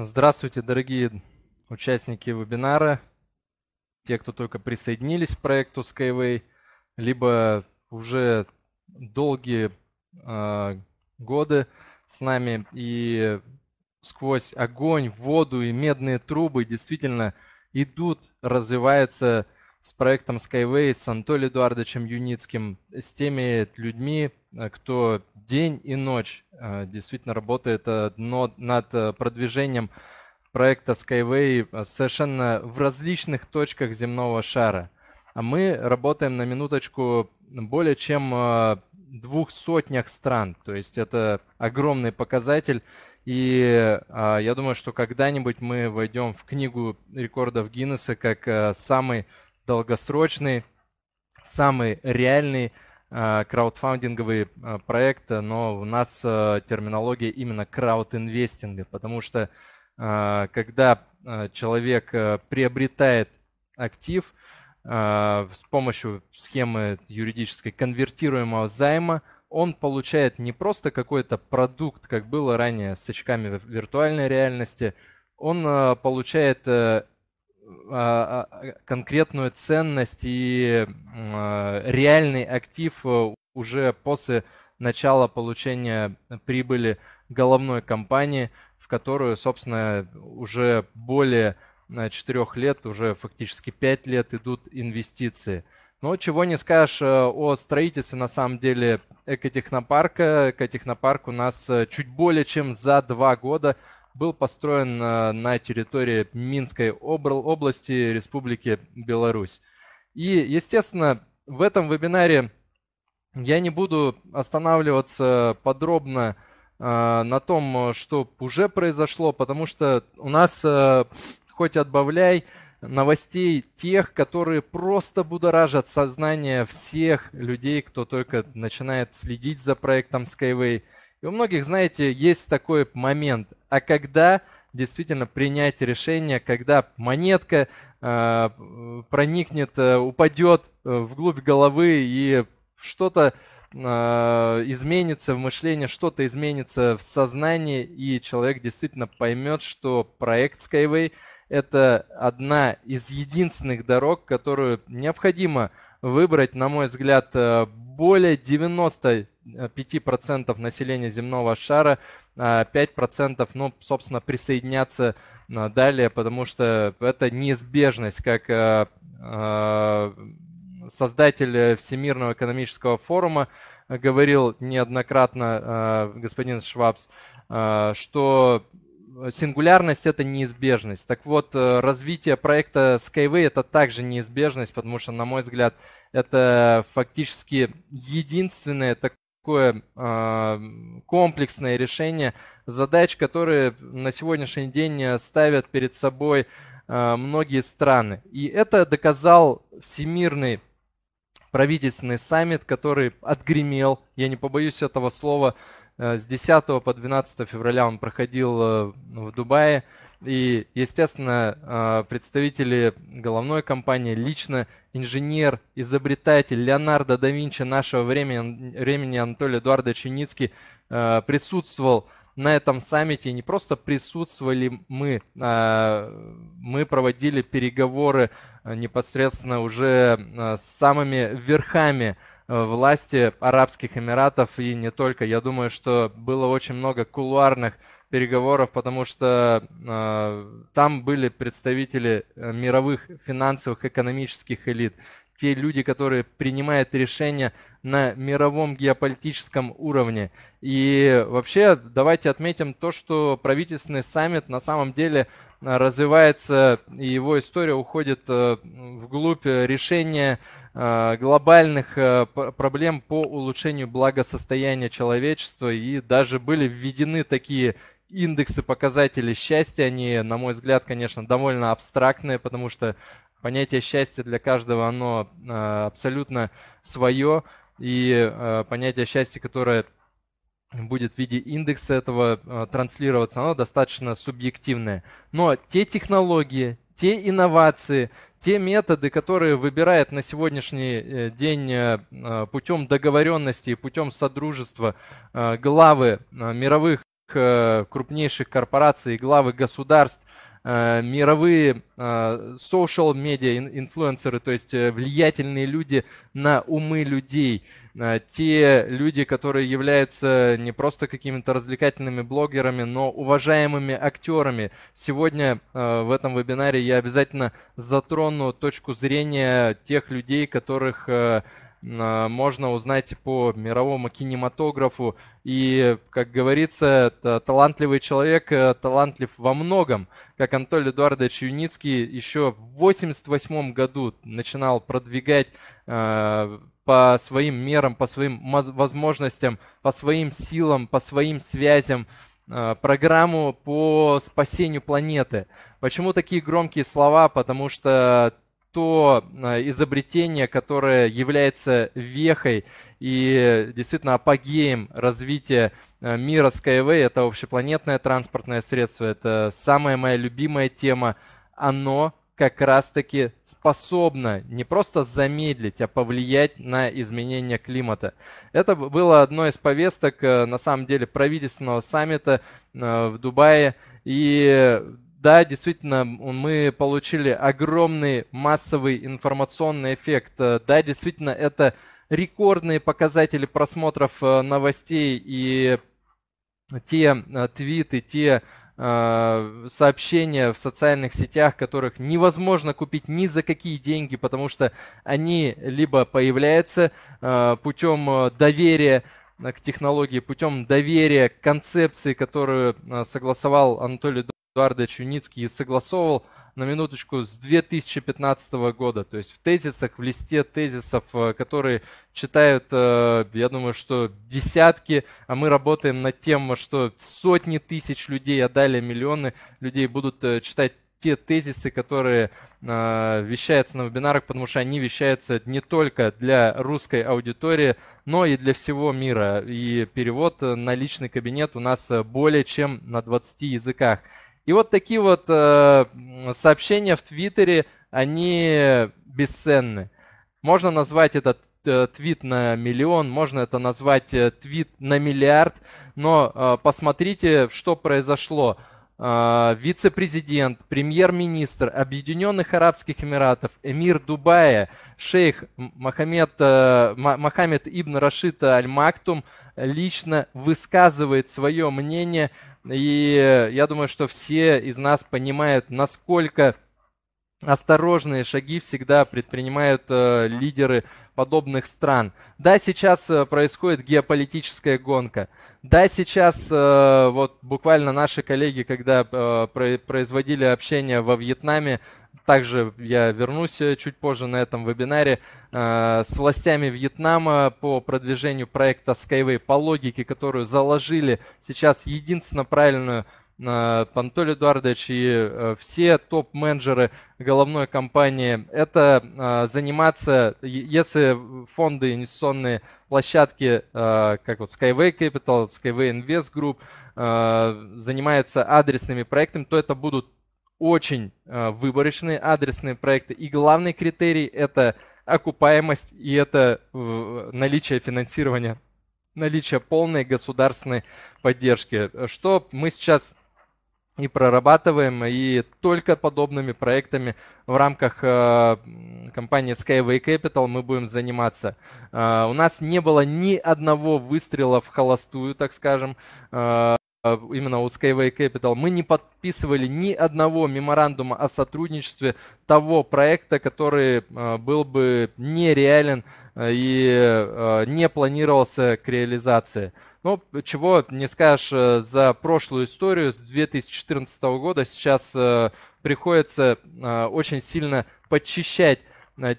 Здравствуйте, дорогие участники вебинара, те, кто только присоединились к проекту Skyway, либо уже долгие э, годы с нами и сквозь огонь, воду и медные трубы действительно идут, развивается с проектом Skyway, с Анатолием Эдуардовичем Юницким, с теми людьми, э, кто день и ночь э, действительно работает э, над продвижением проекта Skyway совершенно в различных точках земного шара. А мы работаем на минуточку более чем двух сотнях стран. То есть это огромный показатель. И я думаю, что когда-нибудь мы войдем в книгу рекордов Гиннесса как самый долгосрочный, самый реальный э, краудфандинговый э, проект, э, но у нас терминология именно краудинвестинга, потому что когда человек приобретает актив с помощью схемы юридической конвертируемого займа, он получает не просто какой-то продукт, как было ранее с очками виртуальной реальности, он получает а, а, э, конкретную ценность и а, реальный актив э, уже после начала получения прибыли головной компании, в которую, собственно, уже более 4 э, лет, уже фактически 5 лет идут инвестиции. Но чего не скажешь о строительстве, на самом деле, экотехнопарка. Экотехнопарк у нас чуть более чем за два года был построен э, на территории Минской области Республики Беларусь. И, естественно, в этом вебинаре я не буду останавливаться подробно э, на том, что уже произошло, потому что у нас, э, хоть отбавляй, новостей тех, которые просто будоражат сознание всех людей, кто только начинает следить за проектом Skyway и у многих, знаете, есть такой момент, а когда действительно принять решение, когда монетка э, проникнет, э, упадет э, вглубь головы и что-то э, изменится в мышлении, что-то изменится в сознании, и человек действительно поймет, что проект Skyway это одна из единственных дорог, которую необходимо выбрать, на мой взгляд, э, более 95% населения земного шара, 5%, а ну, собственно, присоединяться э, далее, потому что это неизбежность, как э, создатель Всемирного экономического форума говорил неоднократно, господин Швабс, что Э, сингулярность это неизбежность. Так вот, э, развитие проекта Skyway это также неизбежность, потому что, на мой взгляд, это фактически единственное такое э, комплексное решение задач, которые на сегодняшний день э, ставят перед собой э, многие страны. И это доказал всемирный правительственный саммит, который отгремел, я не побоюсь этого слова, Э, с 10 по 12 февраля он проходил э, ну, в Дубае. И, естественно, э, представители головной компании, лично инженер, изобретатель Леонардо да Винчи нашего времени, времени Анатолий Эдуардович Юницкий присутствовал на этом саммите. И не просто присутствовали мы, а, мы проводили переговоры непосредственно уже с самыми верхами Э, власти Арабских Эмиратов и не только. Я думаю, что было очень много кулуарных переговоров, потому что э, там были представители э, мировых финансовых экономических элит те люди, которые принимают решения на мировом геополитическом уровне. И вообще давайте отметим то, что правительственный саммит на самом деле а, развивается, и его история уходит э, вглубь решения а, глобальных э, проблем по улучшению благосостояния человечества. И даже были введены такие индексы показатели счастья, они, на мой взгляд, конечно, довольно абстрактные, потому что Понятие счастья для каждого, оно а, абсолютно свое, и а, понятие счастья, которое будет в виде индекса этого а, транслироваться, оно достаточно субъективное. Но те технологии, те инновации, те методы, которые выбирает на сегодняшний э, день э, путем договоренности и путем содружества главы мировых э, крупнейших корпораций и главы государств – Э, мировые э, social media инфлюенсеры, то есть э, влиятельные люди на умы людей, те люди, которые являются не просто какими-то развлекательными блогерами, но уважаемыми актерами. Сегодня в этом вебинаре я обязательно затрону точку зрения тех людей, которых а, можно узнать по мировому кинематографу. И, как говорится, талантливый человек э, талантлив во многом. Как Анатолий Эдуардович Юницкий еще в 1988 году начинал продвигать э, по своим мерам, по своим возможностям, по своим силам, по своим связям э, программу по спасению планеты. Почему такие громкие слова? Потому что то э, изобретение, которое является вехой и действительно апогеем развития э, мира Skyway, это общепланетное транспортное средство, это самая моя любимая тема, оно как раз-таки способна не просто замедлить, а повлиять на изменение климата. Это было одно из повесток, э, на самом деле, правительственного саммита в Дубае. И да, действительно, мы получили огромный массовый информационный эффект. Э, да, действительно, это рекордные показатели просмотров э, новостей и те э, твиты, те сообщения в социальных сетях, которых невозможно купить ни за какие деньги, потому что они либо появляются путем доверия Э, к технологии путем доверия к концепции, которую э, согласовал Анатолий Эдуардович Юницкий и согласовывал на минуточку с 2015 года. То есть в тезисах, в листе тезисов, э, которые читают, я думаю, что десятки, а мы работаем над тем, что сотни тысяч людей, а далее миллионы людей будут читать те тезисы, которые э, вещаются на вебинарах, потому что они вещаются не только для русской аудитории, но и для всего мира. И перевод на личный кабинет у нас более чем на 20 языках. И вот такие вот э, сообщения в Твиттере, они бесценны. Можно назвать этот э, твит на миллион, можно это назвать э, твит на миллиард, но э, посмотрите, что произошло. А, вице-президент, премьер-министр Объединенных Арабских Эмиратов, эмир Дубая, шейх Мохаммед, э, Мохаммед Ибн Рашита Аль-Мактум лично высказывает свое мнение. И я думаю, что все из нас понимают, насколько осторожные шаги всегда предпринимают э, лидеры подобных стран. Да, сейчас э, происходит геополитическая гонка. Да, сейчас э, вот буквально наши коллеги, когда э, про производили общение во Вьетнаме, также я вернусь э, чуть позже на этом вебинаре э, с властями Вьетнама по продвижению проекта Skyway по логике, которую заложили сейчас единственно правильную Э, Анатолий Эдуардович и э, все топ-менеджеры головной компании, это э, заниматься, если фонды, инвестиционные площадки, как вот Skyway Capital, Skyway Invest Group, занимаются адресными проектами, то это будут очень выборочные адресные проекты. И главный критерий – это окупаемость и это наличие финансирования наличие полной государственной поддержки. Что мы сейчас и прорабатываем, и только подобными проектами в рамках э, компании Skyway Capital мы будем заниматься. Э, у нас не было ни одного выстрела в холостую, так скажем. Э, а, именно у Skyway Capital, мы не подписывали ни одного меморандума о сотрудничестве того проекта, который а, был бы нереален а, и не планировался к реализации. Ну, чего не скажешь за прошлую историю с 2014 года, сейчас приходится очень сильно подчищать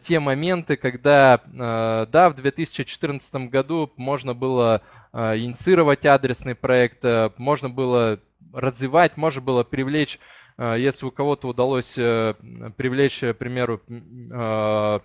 те моменты, когда, да, в 2014 году можно было а, инициировать адресный проект, э, можно было развивать, можно было привлечь, э, если у кого-то удалось э, привлечь, к примеру, 500 а,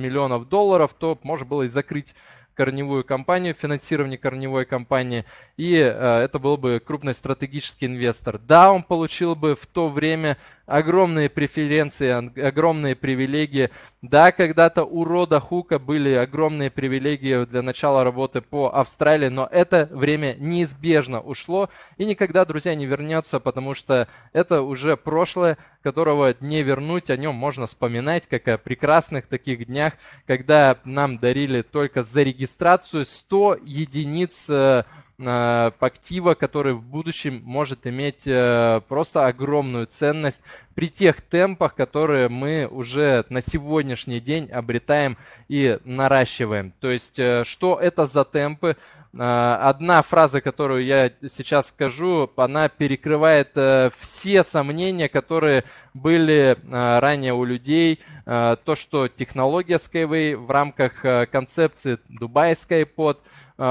миллионов долларов, то можно было и закрыть корневую компанию, финансирование корневой компании, и э, это был бы крупный стратегический инвестор. Да, он получил бы в то время огромные преференции, огромные привилегии. Да, когда-то у Рода Хука были огромные привилегии для начала работы по Австралии, но это время неизбежно ушло и никогда, друзья, не вернется, потому что это уже прошлое, которого не вернуть, о нем можно вспоминать, как о прекрасных таких днях, когда нам дарили только за регистрацию 100 единиц э, Э, актива, который в будущем может иметь э, просто огромную ценность при тех темпах, которые мы уже на сегодняшний день обретаем и наращиваем. То есть, э, что это за темпы? А, одна фраза, которую я сейчас скажу, она перекрывает э, все сомнения, которые были э, ранее у людей. Э, то, что технология Skyway в рамках концепции Dubai Skypod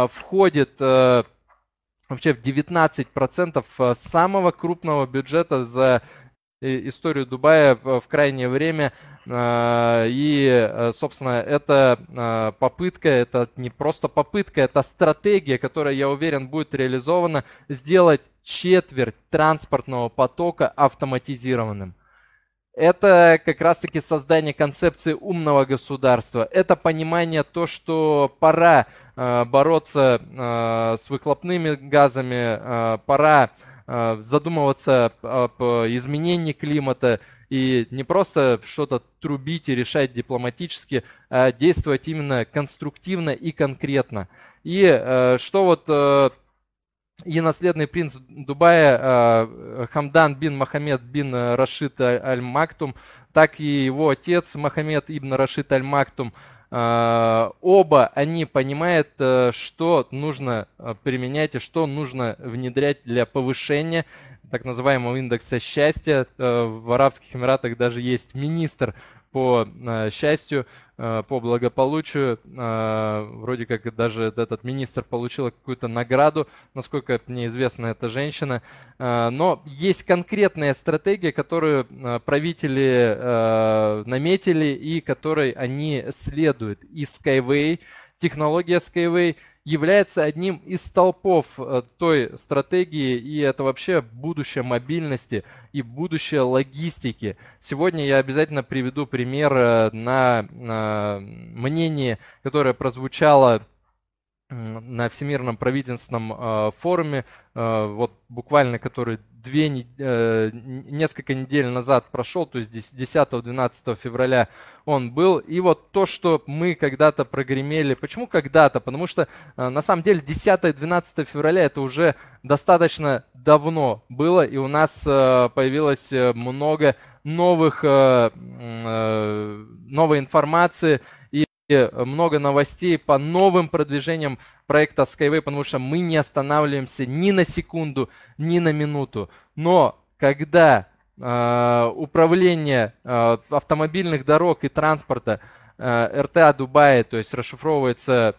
входит вообще в 19% самого крупного бюджета за историю Дубая в крайнее время – Э, и, э, собственно, это э, попытка, это не просто попытка, это стратегия, которая, я уверен, будет реализована, сделать четверть транспортного потока автоматизированным. Это как раз-таки создание концепции умного государства. Это понимание то, что пора бороться с выхлопными газами, пора Э, задумываться об э, изменении климата и не просто что-то трубить и решать дипломатически, а действовать именно конструктивно и конкретно. И э, что вот и наследный принц Дубая Хамдан бин Мохаммед бин Рашид Аль-Мактум, так и его отец Мохаммед ибн Рашид Аль-Мактум – а, оба они понимают, э, что нужно э, применять и что нужно внедрять для повышения так называемого индекса счастья. Э, в Арабских Эмиратах даже есть министр по э, счастью, э, по благополучию. Э, вроде как даже этот министр получила какую-то награду, насколько мне известно, эта женщина. Но есть конкретная стратегия, которую правители наметили и которой они следуют. И Skyway, технология Skyway – является одним из столпов э, той стратегии, и это вообще будущее мобильности и будущее логистики. Сегодня я обязательно приведу пример э, на э, мнение, которое прозвучало на Всемирном правительственном а, форуме, а, вот буквально который две, э, несколько недель назад прошел, то есть 10-12 февраля он был. И вот то, что мы когда-то прогремели, почему когда-то? Потому что а, на самом деле 10-12 февраля это уже достаточно давно было, и у нас появилось э, много новых, э, новой информации и Э, много новостей по новым продвижениям проекта Skyway, потому что мы не останавливаемся ни на секунду, ни на минуту. Но когда э, управление э, автомобильных дорог и транспорта э, РТА Дубая, то есть расшифровывается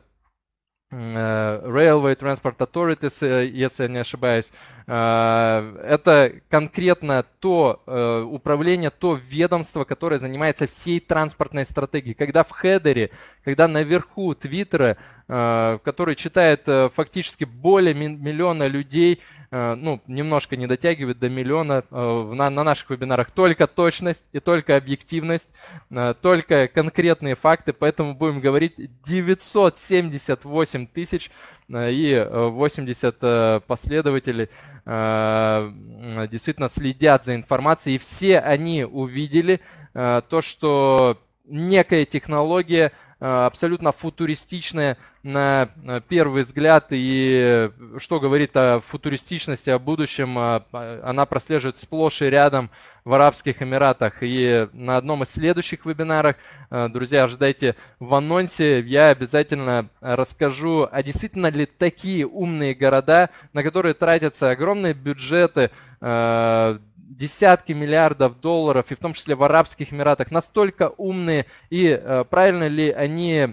Э, Railway Transport Authority, э, если я не ошибаюсь. Э, это конкретно то управление, то ведомство, которое занимается всей транспортной стратегией. Когда в хедере, когда наверху Твиттера Э, который читает э, фактически более миллиона людей, э, ну, немножко не дотягивает до миллиона на наших вебинарах. Только точность и только объективность, только конкретные факты, поэтому будем говорить 978 тысяч и 80 последователей действительно следят за информацией, и все они увидели то, что некая технология, э, абсолютно футуристичная на э, первый взгляд. И э, что говорит о футуристичности, о будущем, а, а, она прослеживает сплошь и рядом в Арабских Эмиратах. И на одном из следующих вебинарах, друзья, ожидайте в анонсе, я обязательно расскажу, а действительно ли такие умные города, на которые тратятся огромные бюджеты, десятки миллиардов долларов, и в том числе в Арабских Эмиратах, настолько умные, и э, правильно ли они э,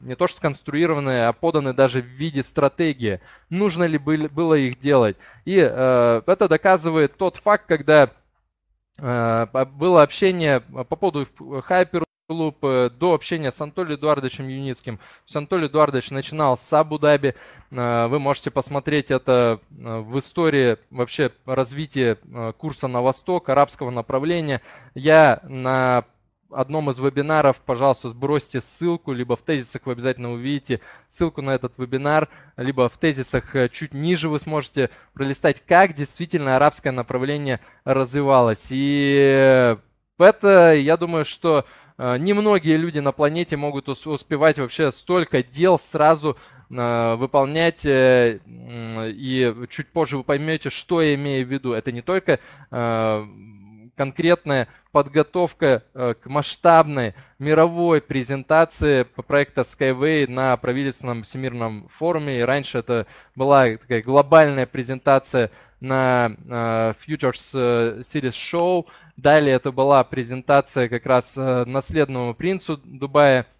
не то что сконструированы, а поданы даже в виде стратегии, нужно ли было их делать. И э, это доказывает тот факт, когда э, было общение по поводу хайперу, клуб э, до общения с Анатолием Эдуардовичем Юницким. С Анатолий Эдуардович начинал с Абу-Даби. Э, вы можете посмотреть это э, в истории вообще развития курса на восток, арабского направления. Я на одном из вебинаров, пожалуйста, сбросьте ссылку, либо в тезисах вы обязательно увидите ссылку на этот вебинар, либо в тезисах чуть ниже вы сможете пролистать, как действительно арабское направление развивалось. И это, я думаю, что э, немногие люди на планете могут успевать вообще столько дел сразу э, выполнять, э, и чуть позже вы поймете, что я имею в виду. Это не только конкретная подготовка э, к масштабной мировой презентации проекта Skyway на правительственном всемирном форуме. И раньше это была такая глобальная презентация на э, Futures э, Series Show. Далее это была презентация как раз наследному принцу Дубая –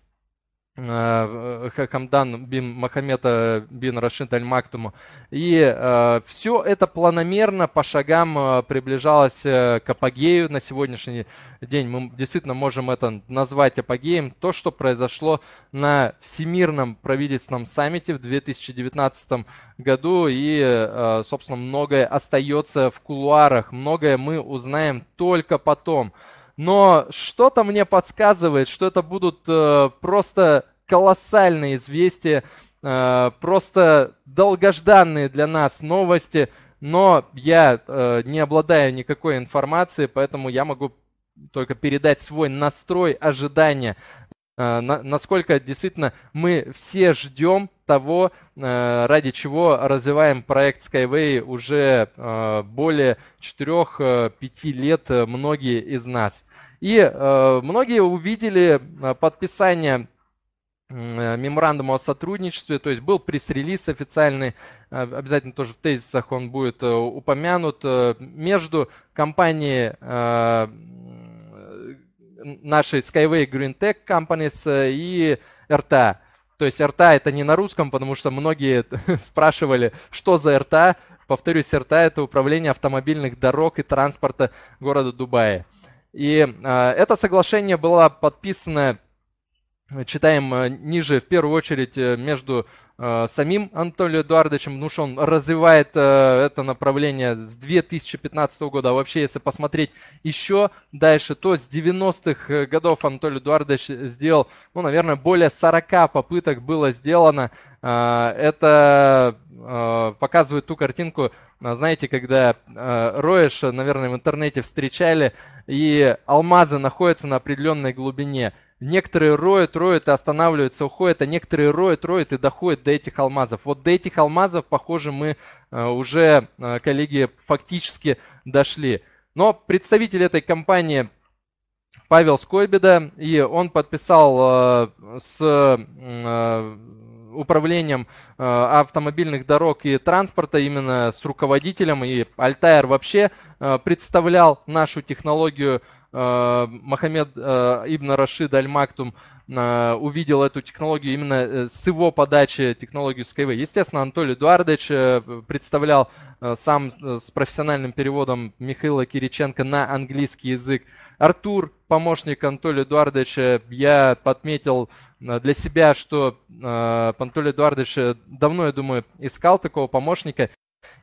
Э, Хамдан бин Махамета бин Рашид Аль Мактуму. И э, все это планомерно по шагам э, приближалось э, к апогею на сегодняшний день. Мы действительно можем это назвать апогеем. То, что произошло на Всемирном правительственном саммите в 2019 году. И, э, собственно, многое остается в кулуарах. Многое мы узнаем только потом но что-то мне подсказывает, что это будут э, просто колоссальные известия, э, просто долгожданные для нас новости, но я э, не обладаю никакой информацией, поэтому я могу только передать свой настрой, ожидания, э, на, насколько действительно мы все ждем того, э, ради чего развиваем проект Skyway уже э, более 4-5 э, лет многие из нас. И многие увидели подписание меморандума о сотрудничестве, то есть был пресс-релиз официальный, обязательно тоже в тезисах он будет упомянут, между компанией нашей Skyway Green Tech Companies и РТА. То есть РТА это не на русском, потому что многие спрашивали, что за РТА. Повторюсь, РТА это управление автомобильных дорог и транспорта города Дубая. И э, это соглашение было подписано, читаем э, ниже, в первую очередь э, между Э, самим Антонио Эдуардовичем, потому что он развивает э, это направление с 2015 года. А вообще, если посмотреть еще дальше, то с 90-х э, годов Антонио Эдуардович сделал, ну, наверное, более 40 попыток было сделано а, это а, показывает ту картинку, а, знаете, когда роешь, наверное, в интернете встречали, и алмазы находятся на определенной глубине. Некоторые роют, роют и останавливаются, уходят, а некоторые роют, роют и доходят до этих алмазов. Вот до этих алмазов, похоже, мы уже, коллеги, фактически дошли. Но представитель этой компании Павел Скойбеда, и он подписал с управлением э, автомобильных дорог и транспорта, именно с руководителем. И Альтайр вообще э, представлял нашу технологию Э, Мохаммед э, Ибн Рашид Аль-Мактум э, увидел эту технологию именно с его подачи технологию Skyway. Естественно, Анатолий Эдуардович представлял сам с профессиональным переводом Михаила Кириченко на английский язык. Артур, помощник Анатолия Эдуардовича, я подметил для себя, что Анатолий Эдуардович давно, я думаю, искал такого помощника.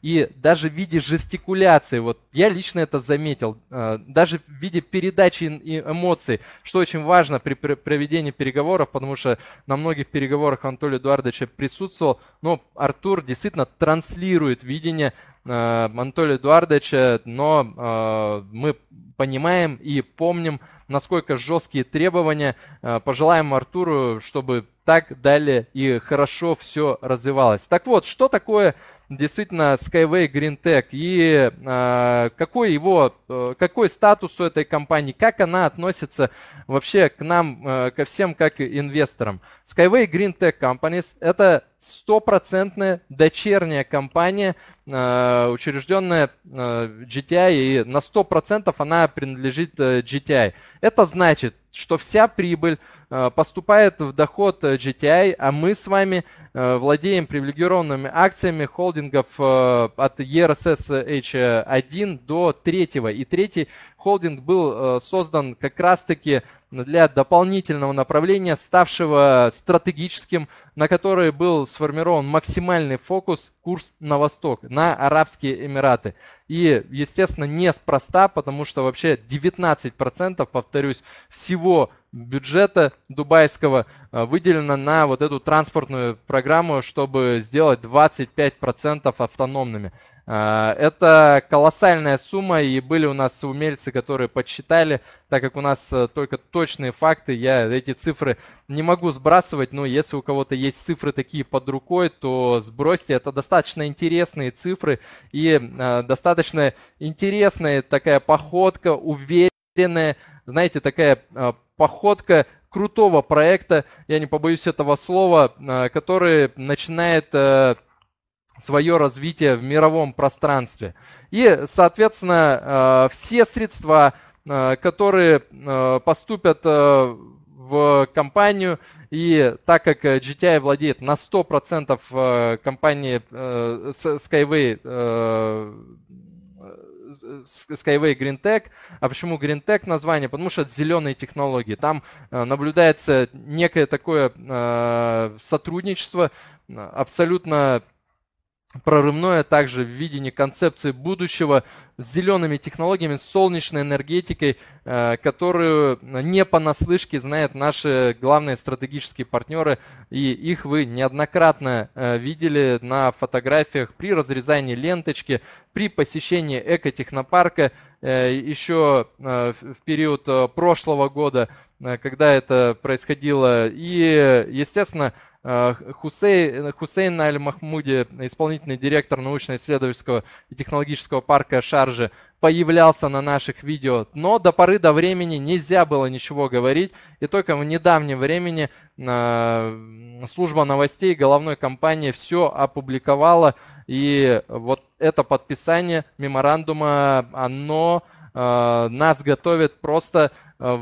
И даже в виде жестикуляции, вот я лично это заметил, э, даже в виде передачи эмоций, что очень важно при проведении переговоров, потому что на многих переговорах Анатолий Эдуардович присутствовал, но Артур действительно транслирует видение Э, Анатолия Эдуардовича, но э, мы понимаем и помним, насколько жесткие требования. Э, пожелаем Артуру, чтобы так далее и хорошо все развивалось. Так вот, что такое действительно Skyway Green Tech и какой его, какой статус у этой компании, как она относится вообще к нам, ко всем как инвесторам. Skyway Green Tech Companies – это стопроцентная дочерняя компания, э, учрежденная GTI, э, и на 100% она принадлежит GTI. Э, Это значит, что вся прибыль Э, поступает в доход GTI, э, а мы с вами э, владеем привилегированными акциями холдингов от ERSS H1 до третьего. И третий холдинг был создан как раз-таки для дополнительного направления, ставшего стратегическим, на который был сформирован максимальный фокус, курс на восток, на Арабские Эмираты. И, естественно, неспроста, потому что вообще 19%, повторюсь, всего бюджета дубайского э, выделено на вот эту транспортную программу, чтобы сделать 25% автономными. Э, это колоссальная сумма, и были у нас умельцы, которые подсчитали, так как у нас э, только точные факты, я эти цифры не могу сбрасывать, но если у кого-то есть цифры такие под рукой, то сбросьте. Это достаточно интересные цифры и достаточно интересная такая походка, уверенность уверенная, знаете, такая а, походка крутого проекта, я не побоюсь этого слова, а, который начинает э, свое развитие в мировом пространстве. И, соответственно, а, все средства, которые поступят в компанию, и так как GTI владеет на 100% компании э, Skyway э, Skyway Green Tech. А почему Green Tech название? Потому что это зеленые технологии. Там э, наблюдается некое такое э, сотрудничество э, абсолютно прорывное а также в видении концепции будущего с зелеными технологиями, с солнечной энергетикой, э, которую не понаслышке знают наши главные стратегические партнеры, и их вы неоднократно э, видели на фотографиях при разрезании ленточки, при посещении экотехнопарка э, еще в период прошлого года – Э, когда это происходило. И, естественно, э, Хусей, Хусейн Аль-Махмуди, исполнительный директор научно-исследовательского и технологического парка Шаржи, появлялся на наших видео, но до поры до времени нельзя было ничего говорить, и только в недавнем времени э, служба новостей головной компании все опубликовала, и вот это подписание меморандума, оно нас готовит просто Э,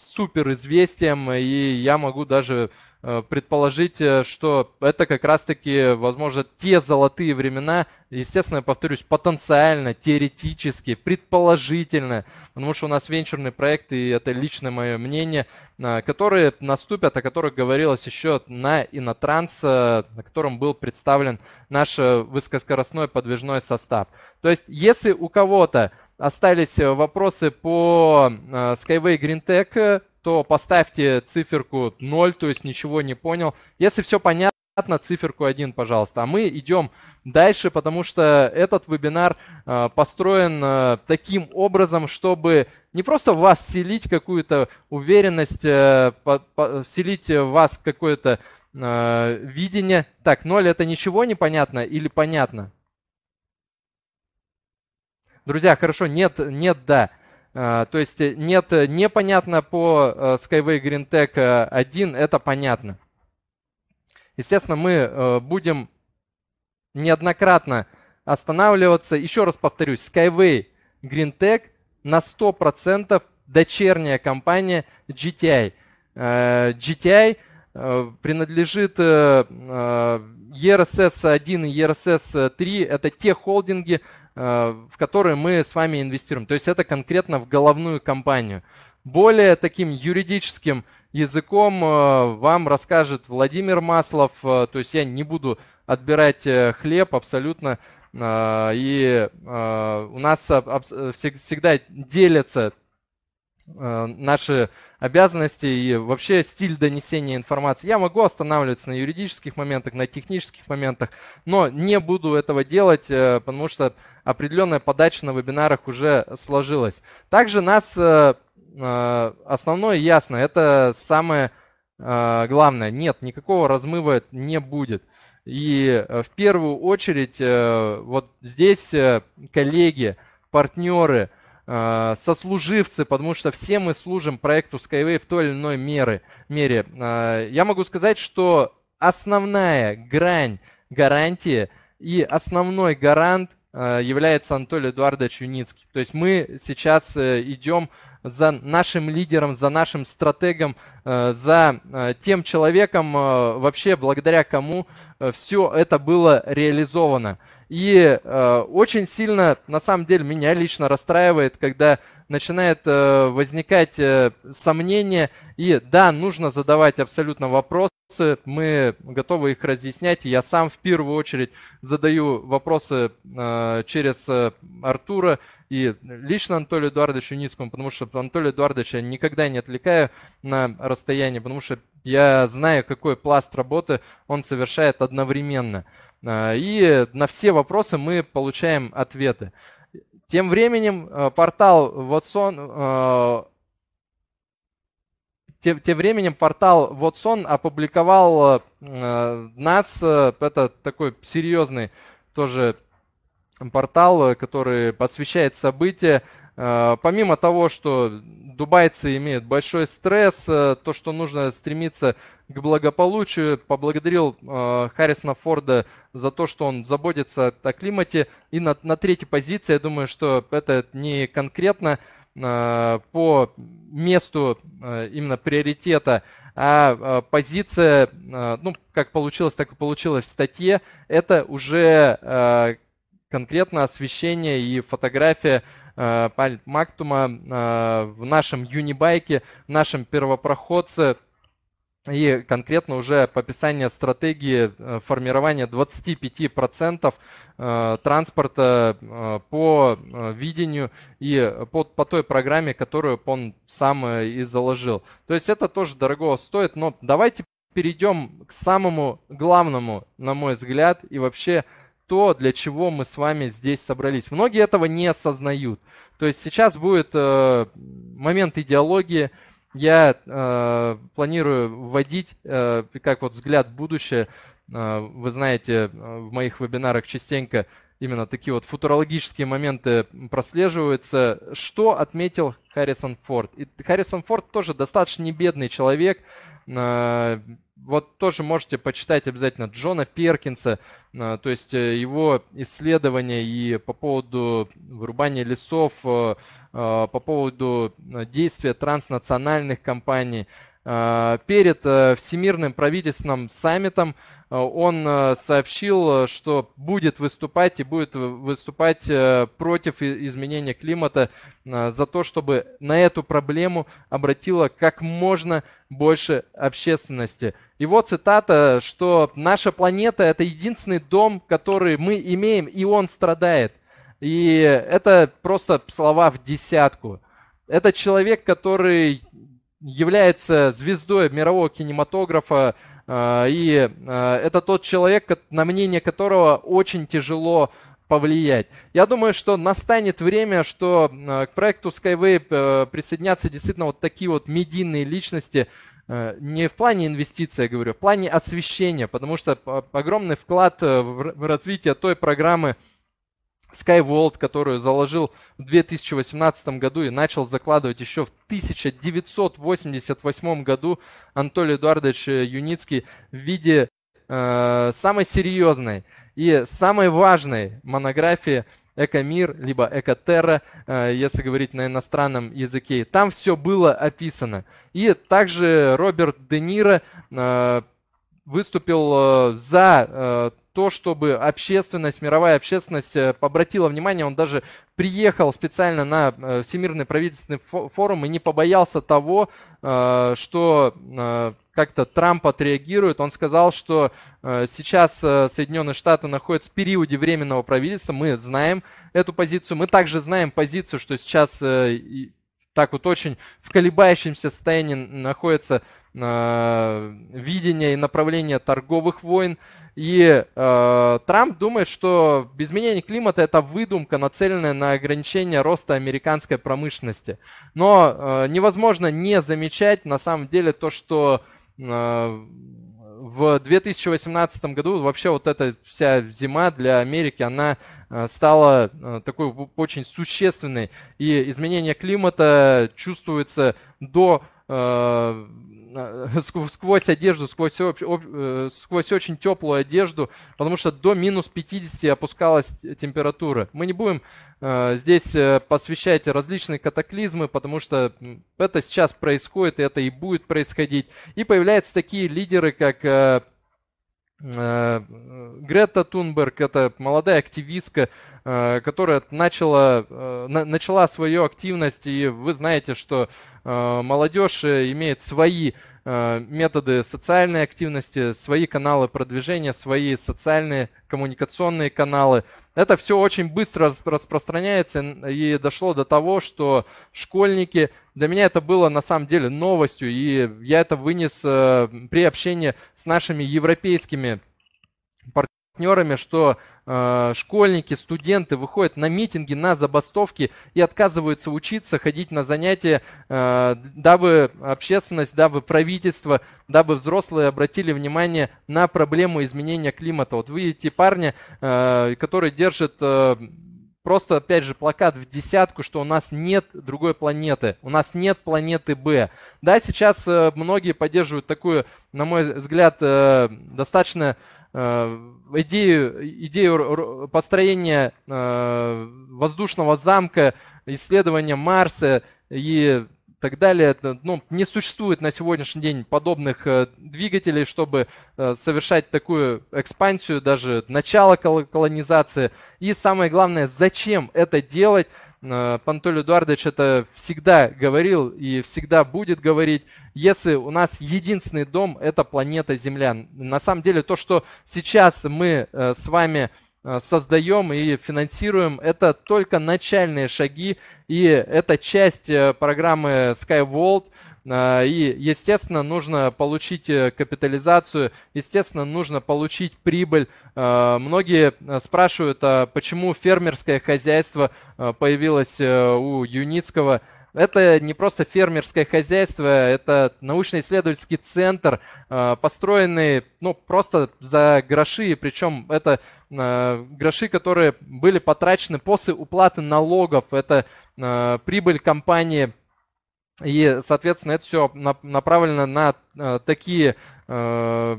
супер известием, и я могу даже э, предположить, э, что это как раз-таки, возможно, те золотые времена, естественно, повторюсь, потенциально, теоретически, предположительно, потому что у нас венчурные проекты, и это личное мое мнение, которые наступят, о которых говорилось еще на Инотранс, на котором был представлен наш высокоскоростной подвижной состав. То есть, если у кого-то остались э, вопросы по э, Skyway Green Tech, э, то поставьте циферку 0, то есть ничего не понял. Если все понятно, циферку 1, пожалуйста. А мы идем дальше, потому что этот вебинар построен таким образом, чтобы не просто в вас селить какую-то уверенность, вселить в вас какое-то видение. Так, ноль это ничего не понятно или понятно? Друзья, хорошо, нет, нет, да. А, то есть э, нет, э, непонятно по э, Skyway Green Tech 1, это понятно. Естественно, мы будем неоднократно останавливаться. Еще раз повторюсь, Skyway Green Tech на 100% дочерняя компания GTI. GTI принадлежит ERSS 1 и ERSS 3. Это те холдинги, Э, в которые мы с вами инвестируем. То есть это конкретно в головную компанию. Более таким юридическим языком э, вам расскажет Владимир Маслов. Э, то есть я не буду отбирать хлеб абсолютно. И у нас всегда делятся Э, наши обязанности и вообще стиль донесения информации. Я могу останавливаться на юридических моментах, на технических моментах, но не буду этого делать, э, потому что определенная подача на вебинарах уже сложилась. Также нас э, основное ясно, это самое главное. Нет, никакого размыва не будет. И в первую очередь вот здесь коллеги, партнеры – Э, сослуживцы, потому что все мы служим проекту Skyway в той или иной меры, мере. Э, я могу сказать, что основная грань гарантии и основной гарант э, является Анатолий Эдуардович Юницкий. То есть мы сейчас идем за нашим лидером, за нашим стратегом, за тем человеком, вообще благодаря кому все это было реализовано. И э, очень сильно, на самом деле, меня лично расстраивает, когда начинает э, возникать э, сомнение. И да, нужно задавать абсолютно вопросы, мы готовы их разъяснять. Я сам в первую очередь задаю вопросы э, через э, Артура и лично Анатолию Эдуардовичу Ницкому, потому что Анатолия Эдуардовича я никогда не отвлекаю на расстояние, потому что я знаю, какой пласт работы он совершает одновременно. Э, и на все вопросы мы получаем ответы. Тем временем э, портал Watson, э, тем, тем временем портал Watson опубликовал э, нас, это такой серьезный тоже портал, который посвящает события Э, помимо того, что дубайцы имеют большой стресс, э, то, что нужно стремиться к благополучию, поблагодарил э, Харрисона Форда за то, что он заботится о климате. И на, на третьей позиции, я думаю, что это не конкретно по месту именно приоритета, а позиция, ну, как получилось, так и получилось в статье, это уже конкретно освещение и фотография Э, Пальт Мактума э, в нашем юнибайке, в нашем первопроходце и конкретно уже по пописание стратегии э, формирования 25% транспорта по видению и по, по той программе, которую он сам и заложил. То есть это тоже дорого стоит, но давайте перейдем к самому главному, на мой взгляд, и вообще то, для чего мы с вами здесь собрались. Многие этого не осознают. То есть сейчас будет э, момент идеологии. Я э, планирую вводить, э, как вот взгляд в будущее. Э, вы знаете, э, в моих вебинарах частенько именно такие вот футурологические моменты прослеживаются. Что отметил Харрисон Форд? И Харрисон Форд тоже достаточно небедный человек. Э, вот тоже можете почитать обязательно Джона Перкинса, э, то есть э, его исследования и по поводу вырубания лесов, э, по поводу действия транснациональных компаний. Перед Всемирным правительственным саммитом он сообщил, что будет выступать и будет выступать против изменения климата за то, чтобы на эту проблему обратила как можно больше общественности – его цитата, что наша планета это единственный дом, который мы имеем, и он страдает. И это просто слова в десятку. Это человек, который является звездой мирового кинематографа, э, и э, это тот человек, на мнение которого очень тяжело повлиять. Я думаю, что настанет время, что э, к проекту Skyway присоединятся действительно вот такие вот медийные личности, Э, не в плане инвестиций, я говорю, а в плане освещения, потому что огромный вклад э, в развитие той программы SkyWorld, которую заложил в 2018 году и начал закладывать еще в 1988 году Анатолий Эдуардович э, Юницкий в виде самой серьезной и самой важной монографии Экомир, либо Экотерра, э, если говорить на иностранном языке. Там все было описано. И также Роберт Де Ниро э, выступил э, за то, чтобы общественность, мировая общественность э, обратила внимание, он даже приехал специально на э, Всемирный правительственный форум и не побоялся того, э, что как-то Трамп отреагирует. Он сказал, что сейчас Соединенные Штаты находятся в периоде временного правительства. Мы знаем эту позицию. Мы также знаем позицию, что сейчас так вот очень в колебающемся состоянии находится Э, видения и направления торговых войн. И э, Трамп думает, что изменение климата это выдумка, нацеленная на ограничение роста американской промышленности. Но э, невозможно не замечать на самом деле то, что э, в 2018 году вообще вот эта вся зима для Америки, она э, стала э, такой очень существенной. И изменение климата чувствуется до Э, сквозь одежду, сквозь, об, об, э, сквозь очень теплую одежду, потому что до минус 50 опускалась температура. Мы не будем э, здесь э, посвящать различные катаклизмы, потому что это сейчас происходит, и это и будет происходить. И появляются такие лидеры, как Э, Грета Тунберг – это молодая активистка, э, которая начала, э, начала свою активность, и вы знаете, что молодежь имеет свои Э, методы социальной активности, свои каналы продвижения, свои социальные коммуникационные каналы. Это все очень быстро распространяется и дошло до того, что школьники, для меня это было на самом деле новостью, и я это вынес э, при общении с нашими европейскими партнерами партнерами, что э, школьники, студенты выходят на митинги, на забастовки и отказываются учиться, ходить на занятия, э, дабы общественность, дабы правительство, дабы взрослые обратили внимание на проблему изменения климата. Вот видите парня, э, который держит... Э, просто, опять же, плакат в десятку, что у нас нет другой планеты, у нас нет планеты Б. Да, сейчас э, многие поддерживают такую, на мой взгляд, э, достаточно Э, идею, идею построения э, воздушного замка, исследования Марса и так далее. Ну, не существует на сегодняшний день подобных э, двигателей, чтобы совершать такую экспансию, даже начало колонизации. И самое главное, зачем это делать? Э, Пантоль Эдуардович это всегда говорил и всегда будет говорить, если у нас единственный дом – это планета Земля. На самом деле то, что сейчас мы э, с вами э, создаем и финансируем, это только начальные шаги, и это часть программы SkyWorld – а, и, естественно, нужно получить э, капитализацию, естественно, нужно получить прибыль. А, многие э, спрашивают, а почему фермерское хозяйство э, появилось у Юницкого это не просто фермерское хозяйство, это научно-исследовательский центр, а, построенный ну, просто за гроши, причем это гроши, которые были потрачены после уплаты налогов, это прибыль компании и, соответственно, это все направлено на э, такие э,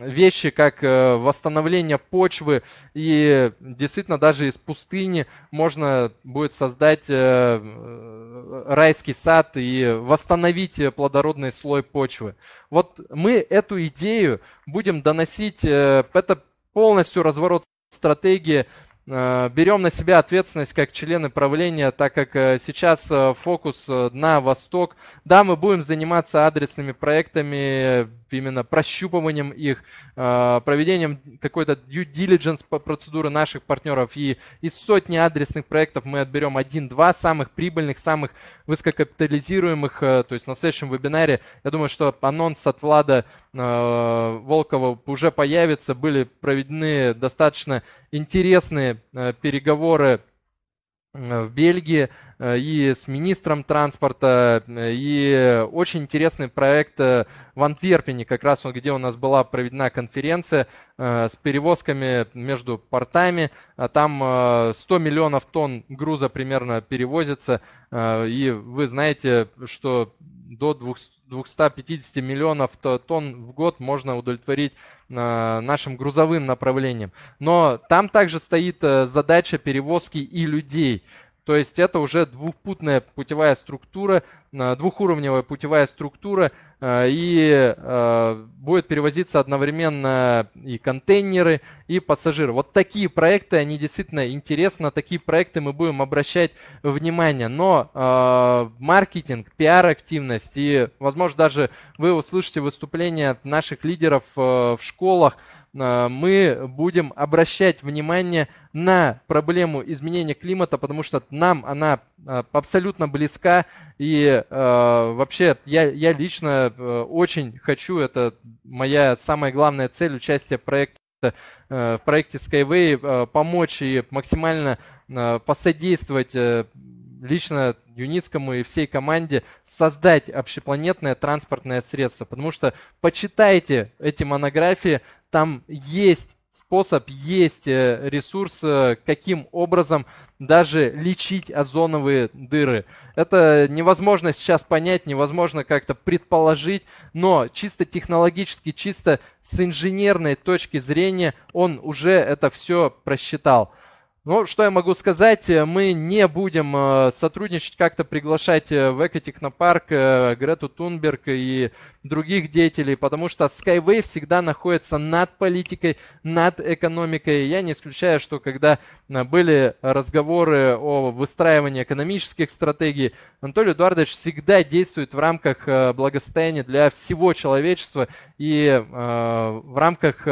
вещи, как э, восстановление почвы, и действительно даже из пустыни можно будет создать райский сад и восстановить плодородный слой почвы. Вот мы эту идею будем доносить, это полностью разворот стратегии Э, берем на себя ответственность как члены правления, так как э, сейчас э, фокус на восток. Да, мы будем заниматься адресными проектами, именно прощупыванием их, проведением какой-то due diligence процедуры наших партнеров. И из сотни адресных проектов мы отберем один-два самых прибыльных, самых высококапитализируемых. То есть на следующем вебинаре, я думаю, что анонс от Влада Волкова уже появится. Были проведены достаточно интересные Э, переговоры э, в Бельгии э, и с министром транспорта, и очень интересный проект в Антверпене, как раз где у нас была проведена конференция с перевозками между портами. А там 100 миллионов тонн груза примерно перевозится, и вы знаете, что до 200 250 миллионов тонн в год можно удовлетворить э, нашим грузовым направлением. Но там также стоит э, задача перевозки и людей. То есть это уже двухпутная путевая структура, э, двухуровневая путевая структура, э, и э, будет перевозиться одновременно и контейнеры, и пассажиры. Вот такие проекты, они действительно интересны, такие проекты мы будем обращать внимание. Но маркетинг, пиар-активность и, возможно, даже вы услышите выступления наших лидеров в школах, Э, мы будем обращать внимание на проблему изменения климата, потому что нам она э, абсолютно близка. И э, вообще я, я лично очень хочу, это моя самая главная цель участия в проекте в проекте Skyway помочь и максимально посодействовать лично Юницкому и всей команде создать общепланетное транспортное средство, потому что почитайте эти монографии, там есть способ, есть э, ресурс, э, каким образом даже лечить озоновые дыры. Это невозможно сейчас понять, невозможно как-то предположить, но чисто технологически, чисто с инженерной точки зрения он уже это все просчитал. Ну, что я могу сказать, э, мы не будем э, сотрудничать, как-то приглашать э, в Экотехнопарк Грету Тунберг и других деятелей, потому что Skyway всегда находится над политикой, над экономикой. Я не исключаю, что когда были разговоры о выстраивании экономических стратегий, Анатолий Эдуардович всегда действует в рамках благосостояния для всего человечества и в рамках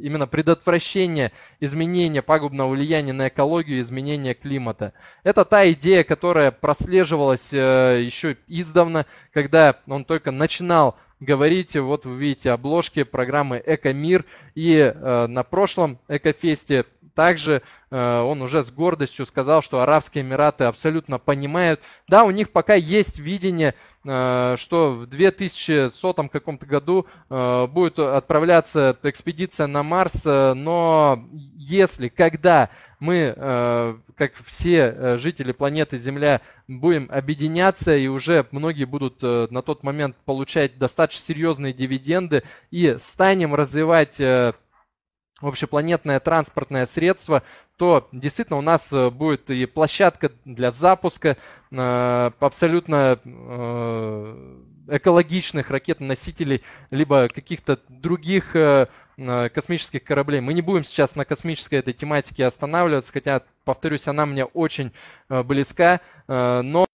именно предотвращение изменения пагубного влияния на экологию, изменения климата. Это та идея, которая прослеживалась э, еще издавна, когда он только начинал говорить, вот вы видите обложки программы «Экомир», и э, на прошлом «Экофесте» Также э, он уже с гордостью сказал, что Арабские Эмираты абсолютно понимают. Да, у них пока есть видение, э, что в 2100 каком-то году э, будет отправляться экспедиция на Марс, э, но если, когда мы, э, как все э, жители планеты Земля, будем объединяться, и уже многие будут э, на тот момент получать достаточно серьезные дивиденды, и станем развивать... Э, общепланетное транспортное средство, то действительно у нас э, будет и площадка для запуска э, абсолютно э, экологичных ракет-носителей, либо каких-то других космических кораблей. Мы не будем сейчас на космической этой тематике останавливаться, хотя, повторюсь, она мне очень близка, но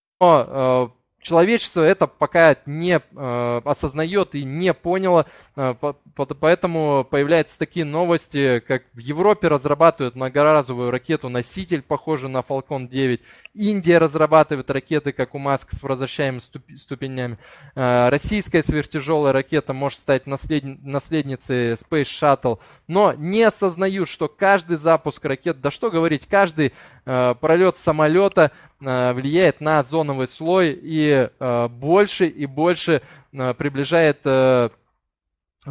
человечество это пока не э, осознает и не поняло, э, по, по, поэтому появляются такие новости, как в Европе разрабатывают многоразовую ракету-носитель, похожую на Falcon 9, Индия разрабатывает ракеты, как у Маск, с возвращаемыми ступ- ступенями, э, российская сверхтяжелая ракета может стать наслед... наследницей Space Shuttle, но не осознают, что каждый запуск ракет, да что говорить, каждый э, пролет самолета – Э, влияет на зоновый слой и э, больше и больше э, приближает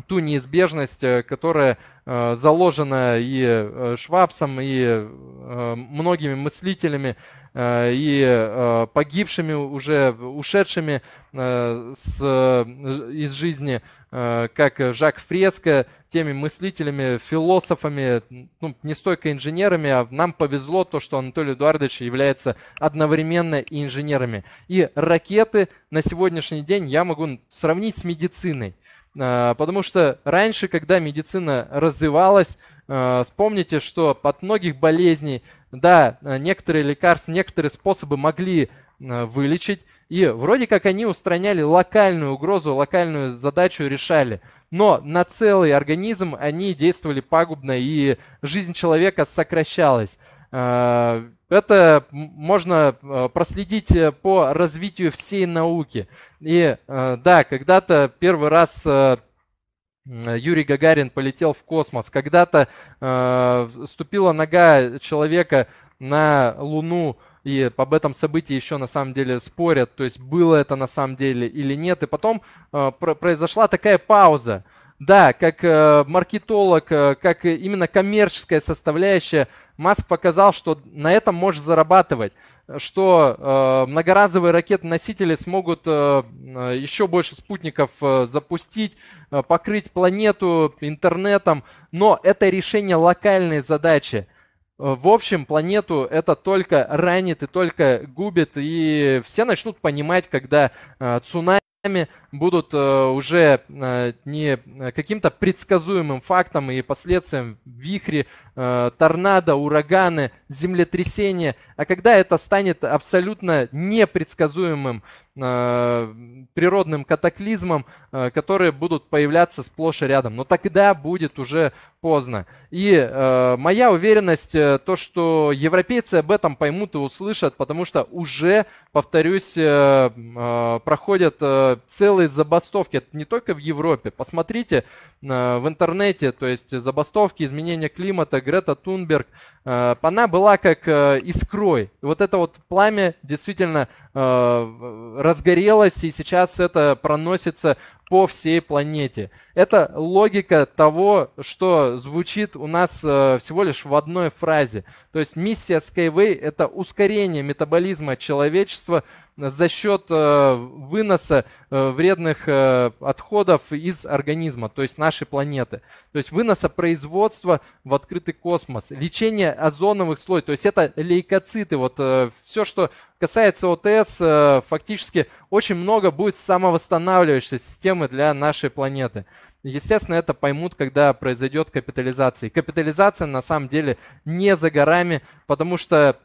ту неизбежность, э, которая э, заложена и э, Швабсом, и многими мыслителями, и погибшими, уже ушедшими с, из жизни, как Жак Фреско, теми мыслителями, философами, ну, не столько инженерами, а нам повезло то, что Анатолий Эдуардович является одновременно и инженерами. И ракеты на сегодняшний день я могу сравнить с медициной. А, потому что раньше, когда медицина развивалась, а, вспомните, что под многих болезней, да, некоторые лекарства, некоторые способы могли а, вылечить, и вроде как они устраняли локальную угрозу, локальную задачу решали. Но на целый организм они действовали пагубно, и жизнь человека сокращалась. Это можно э, проследить э, по развитию всей науки. И э, да, когда-то первый раз Юрий Гагарин полетел в космос, когда-то ступила нога человека на Луну, и об этом событии еще на самом деле спорят, то есть было это на самом деле или нет. И потом произошла такая пауза да, как э, маркетолог, э, как именно коммерческая составляющая, Маск показал, что на этом можешь зарабатывать, что э, многоразовые ракеты-носители смогут еще больше спутников запустить, покрыть планету интернетом, но это решение локальной задачи. В общем, планету это только ранит и только губит, и все начнут понимать, когда цунами будут э, уже э, не э, каким-то предсказуемым фактом и последствием вихри, торнадо, ураганы, землетрясения, а когда это станет абсолютно непредсказуемым Э, природным катаклизмам, э, которые будут появляться сплошь и рядом. Но тогда будет уже поздно. И э, моя уверенность, то, что европейцы об этом поймут и услышат, потому что уже, повторюсь, проходят целые забастовки. Это не только в Европе. Посмотрите в интернете, то есть забастовки, изменения климата, Грета Тунберг. Она была как искрой. вот это вот пламя действительно разгорелось, и сейчас это проносится по всей планете. Это логика того, что звучит у нас э, всего лишь в одной фразе. То есть миссия Skyway – это ускорение метаболизма человечества за счет э, выноса э, вредных э, отходов из организма, то есть нашей планеты. То есть выноса производства в открытый космос, лечение озоновых слоев, то есть это лейкоциты, вот э, все, что касается ОТС, э, фактически очень много будет самовосстанавливающейся системы проблемы для нашей планеты. Естественно, это поймут, когда произойдет капитализация. И капитализация на самом деле не за горами, потому что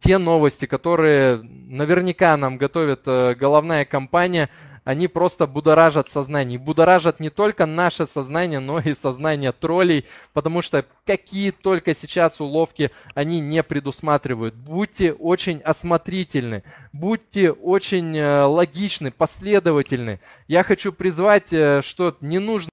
те новости, которые наверняка нам готовит э, головная компания – они просто будоражат сознание. И будоражат не только наше сознание, но и сознание троллей, потому что какие только сейчас уловки они не предусматривают. Будьте очень осмотрительны, будьте очень э, логичны, последовательны. Я хочу призвать, э, что не нужно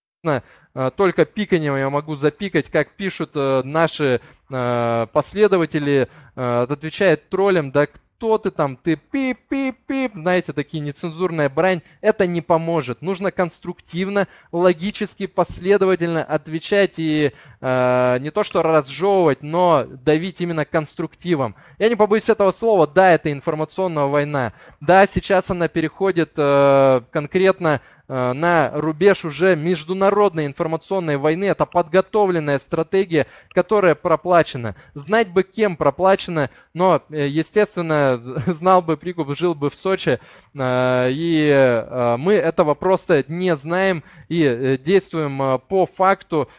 э, только пиканием я могу запикать, как пишут наши последователи, отвечает троллям, да кто ты там, ты пип-пип-пип, знаете, такие нецензурная брань, это не поможет. Нужно конструктивно, логически, последовательно отвечать и э, не то что разжевывать, но давить именно конструктивом. Я не побоюсь этого слова, да, это информационная война, да, сейчас она переходит э, конкретно э, на рубеж уже международной информационной войны, это подготовленная стратегия, которая проплачена. Знать бы кем проплачена, но, э, естественно, знал бы Прикуп, жил бы в Сочи, э, и э, мы этого просто не знаем и э, действуем по факту.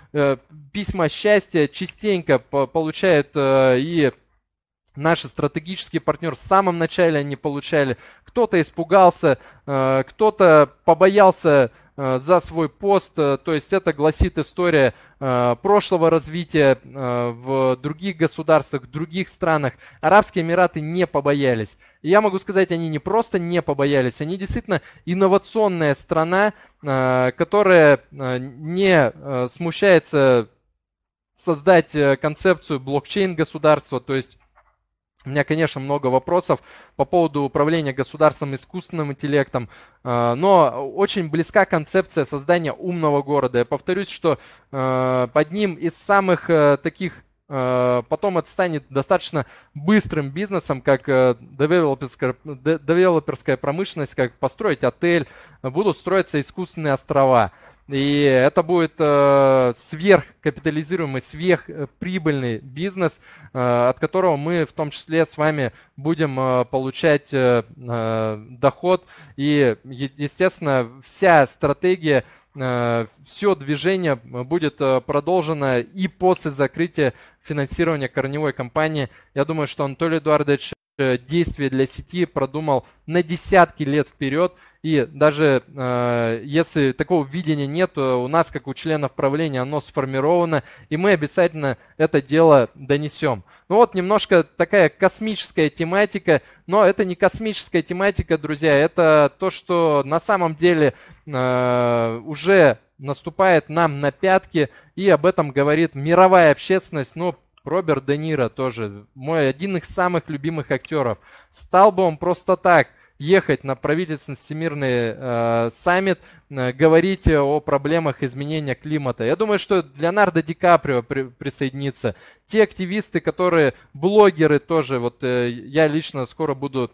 Письма счастья частенько получают и наши стратегические партнеры в самом начале они получали. Кто-то испугался, кто-то побоялся Э, за свой пост. Э, то есть это гласит история э, прошлого развития в других государствах, в других странах. Арабские Эмираты не побоялись. я могу сказать, они не просто не побоялись, они действительно инновационная страна, которая не смущается создать концепцию блокчейн государства, то есть у меня, конечно, много вопросов по поводу управления государством искусственным интеллектом, э, но очень близка концепция создания умного города. Я повторюсь, что э, под ним из самых э, таких потом отстанет достаточно быстрым бизнесом, как девелоперская, девелоперская промышленность, как построить отель, будут строиться искусственные острова – и это будет э, сверхкапитализируемый, сверхприбыльный бизнес, э, от которого мы в том числе с вами будем э, получать э, э доход. И, естественно, вся стратегия э, все движение будет э, продолжено и после закрытия финансирования корневой компании. Я думаю, что Анатолий Эдуардович Э, действия для сети продумал на десятки лет вперед. И даже э, если такого видения нет, э, у нас, как у членов правления, оно сформировано, и мы обязательно это дело донесем. Ну вот немножко такая космическая тематика, но это не космическая тематика, друзья, это то, что на самом деле э, уже наступает нам на пятки, и об этом говорит мировая общественность, ну, Роберт Де Ниро тоже мой один из самых любимых актеров. Стал бы он просто так ехать на правительственный всемирный э, саммит, э, говорить о проблемах изменения климата. Я думаю, что Леонардо Ди Каприо при, присоединится. Те активисты, которые блогеры тоже, вот э, я лично скоро буду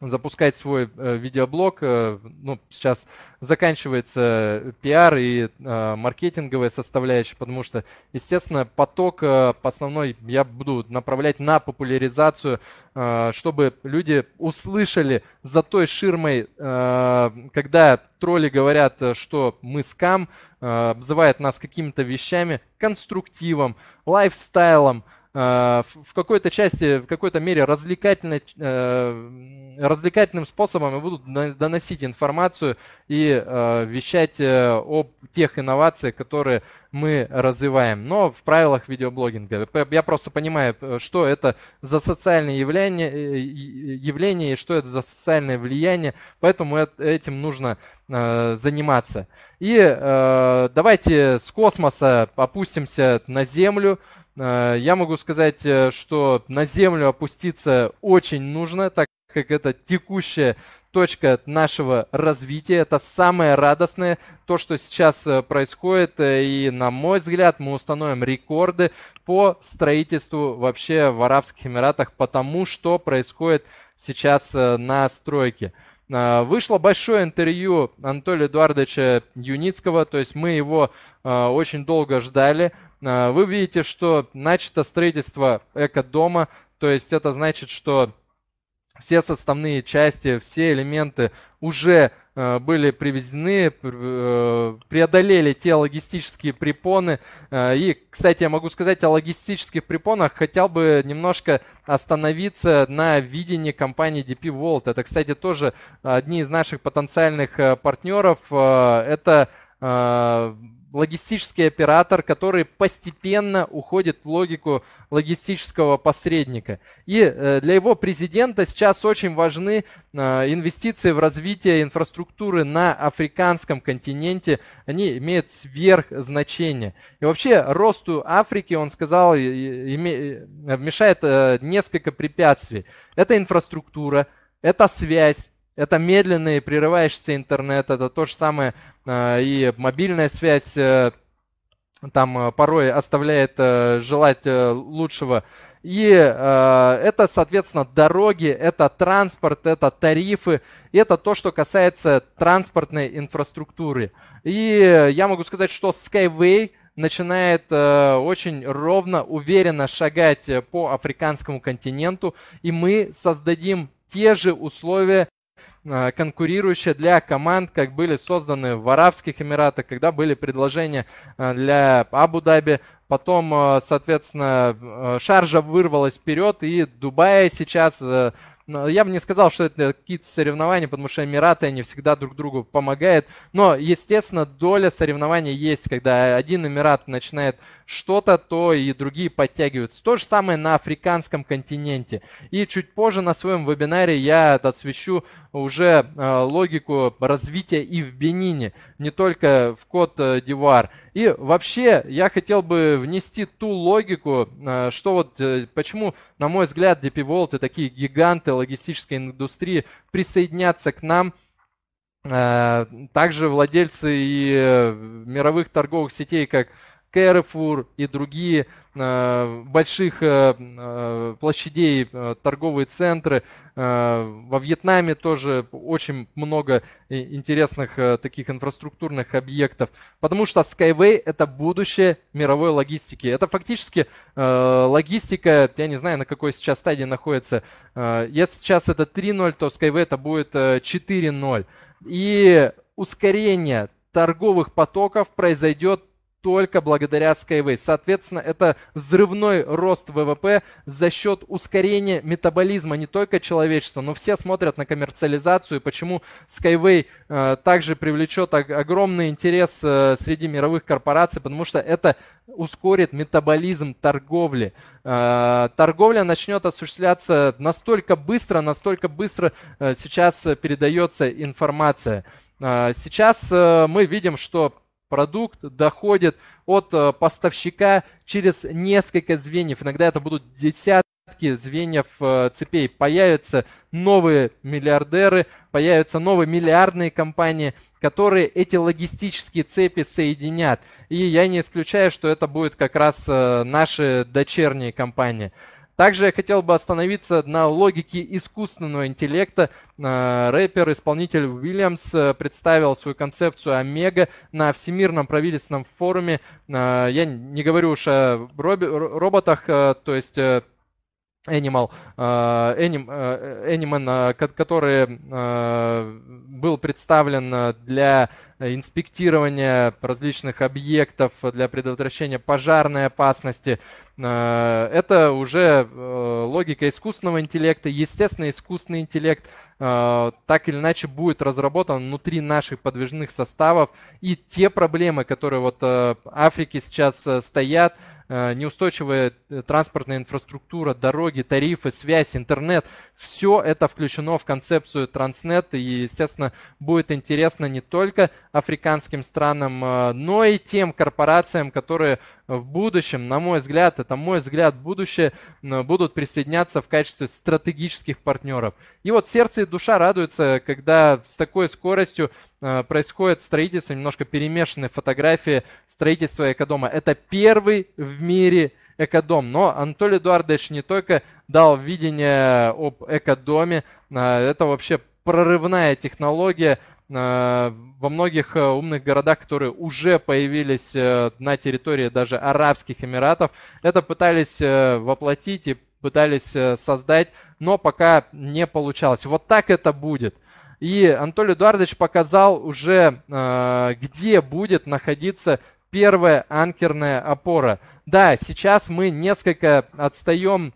запускать свой э, видеоблог. Э, ну, сейчас заканчивается э, пиар и э, маркетинговая составляющая, потому что, естественно, поток э, основной я буду направлять на популяризацию, э, чтобы люди услышали за той ширмой, э, когда тролли говорят, э, что мы скам, э, обзывают нас какими-то вещами, конструктивом, лайфстайлом – Э, в какой-то части, в какой-то мере развлекательно, э, развлекательным способом и будут доносить информацию и э, вещать об тех инновациях, которые мы развиваем. Но в правилах видеоблогинга. Я просто понимаю, что это за социальное явление, явление и что это за социальное влияние, поэтому этим нужно заниматься. И давайте с космоса опустимся на Землю. Э, я могу сказать, э, что на землю опуститься очень нужно, так как это текущая точка нашего развития. Это самое радостное, то, что сейчас э, происходит. И, на мой взгляд, мы установим рекорды по строительству вообще в Арабских Эмиратах, потому что происходит сейчас на стройке. Вышло большое интервью Анатолия Эдуардовича Юницкого, то есть мы его очень долго ждали. А, вы видите, что начато строительство эко-дома, то есть это значит, что все составные части, все элементы уже э, были привезены, э, преодолели те логистические препоны. Э, и, кстати, я могу сказать о логистических препонах. Хотел бы немножко остановиться на видении компании DP World. Это, кстати, тоже одни из наших потенциальных партнеров. Это логистический оператор, который постепенно уходит в логику логистического посредника. И э, для его президента сейчас очень важны э, инвестиции в развитие инфраструктуры на африканском континенте. Они имеют сверхзначение. И вообще росту Африки, он сказал, э, мешает несколько препятствий. Это инфраструктура, это связь, это медленный, прерывающийся интернет, это то же самое э, и мобильная связь э, там э, порой оставляет желать лучшего. И э, это, соответственно, дороги, это транспорт, это тарифы, это то, что касается транспортной инфраструктуры. И я могу сказать, что Skyway начинает э, очень ровно, уверенно шагать по африканскому континенту, и мы создадим те же условия а, конкурирующая для команд, как были созданы в Арабских Эмиратах, когда были предложения а, для Абу-Даби, потом, а, соответственно, Шаржа вырвалась вперед, и Дубай сейчас но я бы не сказал, что это какие-то соревнования, потому что Эмираты, они всегда друг другу помогают. Но, естественно, доля соревнований есть, когда один Эмират начинает что-то, то и другие подтягиваются. То же самое на африканском континенте. И чуть позже на своем вебинаре я освещу уже э, логику развития и в Бенине, не только в Кот-Дивуар. И вообще я хотел бы внести ту логику, э, что вот э, почему, на мой взгляд, DP World и такие гиганты логистической индустрии присоединятся к нам э, – также владельцы и мировых торговых сетей, как Carrefour и другие э, больших э, э, площадей, торговые центры. Во Вьетнаме тоже очень много интересных таких инфраструктурных объектов, потому что Skyway – это будущее мировой логистики. Это фактически логистика, я не знаю, на какой сейчас стадии находится. Если сейчас это 3.0, то Skyway это будет 4.0. И ускорение торговых потоков произойдет только благодаря Skyway. Соответственно, это взрывной рост ВВП за счет ускорения метаболизма не только человечества, но все смотрят на коммерциализацию, почему Skyway э, также привлечет огромный интерес э, среди мировых корпораций, потому что это ускорит метаболизм торговли. Э, торговля начнет осуществляться настолько быстро, настолько быстро э, сейчас передается информация. Э, сейчас э, мы видим, что продукт доходит от э, поставщика через несколько звеньев. Иногда это будут десятки звеньев э, цепей. Появятся новые миллиардеры, появятся новые миллиардные компании, которые эти логистические цепи соединят. И я не исключаю, что это будет как раз э, наши дочерние компании. Также я хотел бы остановиться на логике искусственного интеллекта. Э, рэпер, исполнитель Уильямс э, представил свою концепцию Омега на Всемирном правительственном форуме. Э, я не говорю уж о роботах, то есть Animal, э, Anim, э, Animan, э, который был представлен для инспектирования различных объектов, для предотвращения пожарной опасности. Это уже логика искусственного интеллекта. Естественно, искусственный интеллект так или иначе будет разработан внутри наших подвижных составов. И те проблемы, которые вот в Африке сейчас стоят, Э, неустойчивая э, транспортная инфраструктура, дороги, тарифы, связь, интернет. Все это включено в концепцию Транснет и, естественно, будет интересно не только африканским странам, э, но и тем корпорациям, которые в будущем, на мой взгляд, это мой взгляд, будущее будут присоединяться в качестве стратегических партнеров. И вот сердце и душа радуются, когда с такой скоростью э, происходит строительство, немножко перемешанные фотографии строительства экодома. Это первый в мире экодом. Но Анатолий Эдуардович не только дал видение об экодоме, э, это вообще прорывная технология, Э, во многих э, умных городах, которые уже появились э, на территории даже Арабских Эмиратов, это пытались воплотить и пытались создать, но пока не получалось. Вот так это будет. И Анатолий Эдуардович показал уже, где будет находиться первая анкерная опора. Да, сейчас мы несколько отстаем,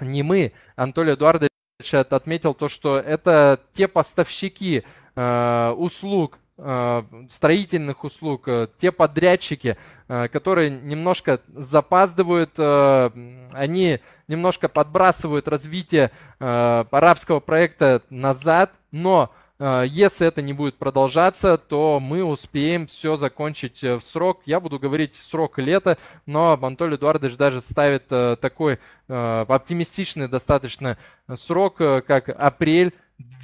не мы, Анатолий Эдуардович отметил то, что это те поставщики, Э, услуг, э, строительных услуг, э, те подрядчики, которые немножко запаздывают, они немножко подбрасывают развитие арабского проекта назад, но если это не будет продолжаться, то мы успеем все закончить в срок. Я буду говорить срок лета, но Анатолий Эдуардович даже ставит такой оптимистичный достаточно срок, как апрель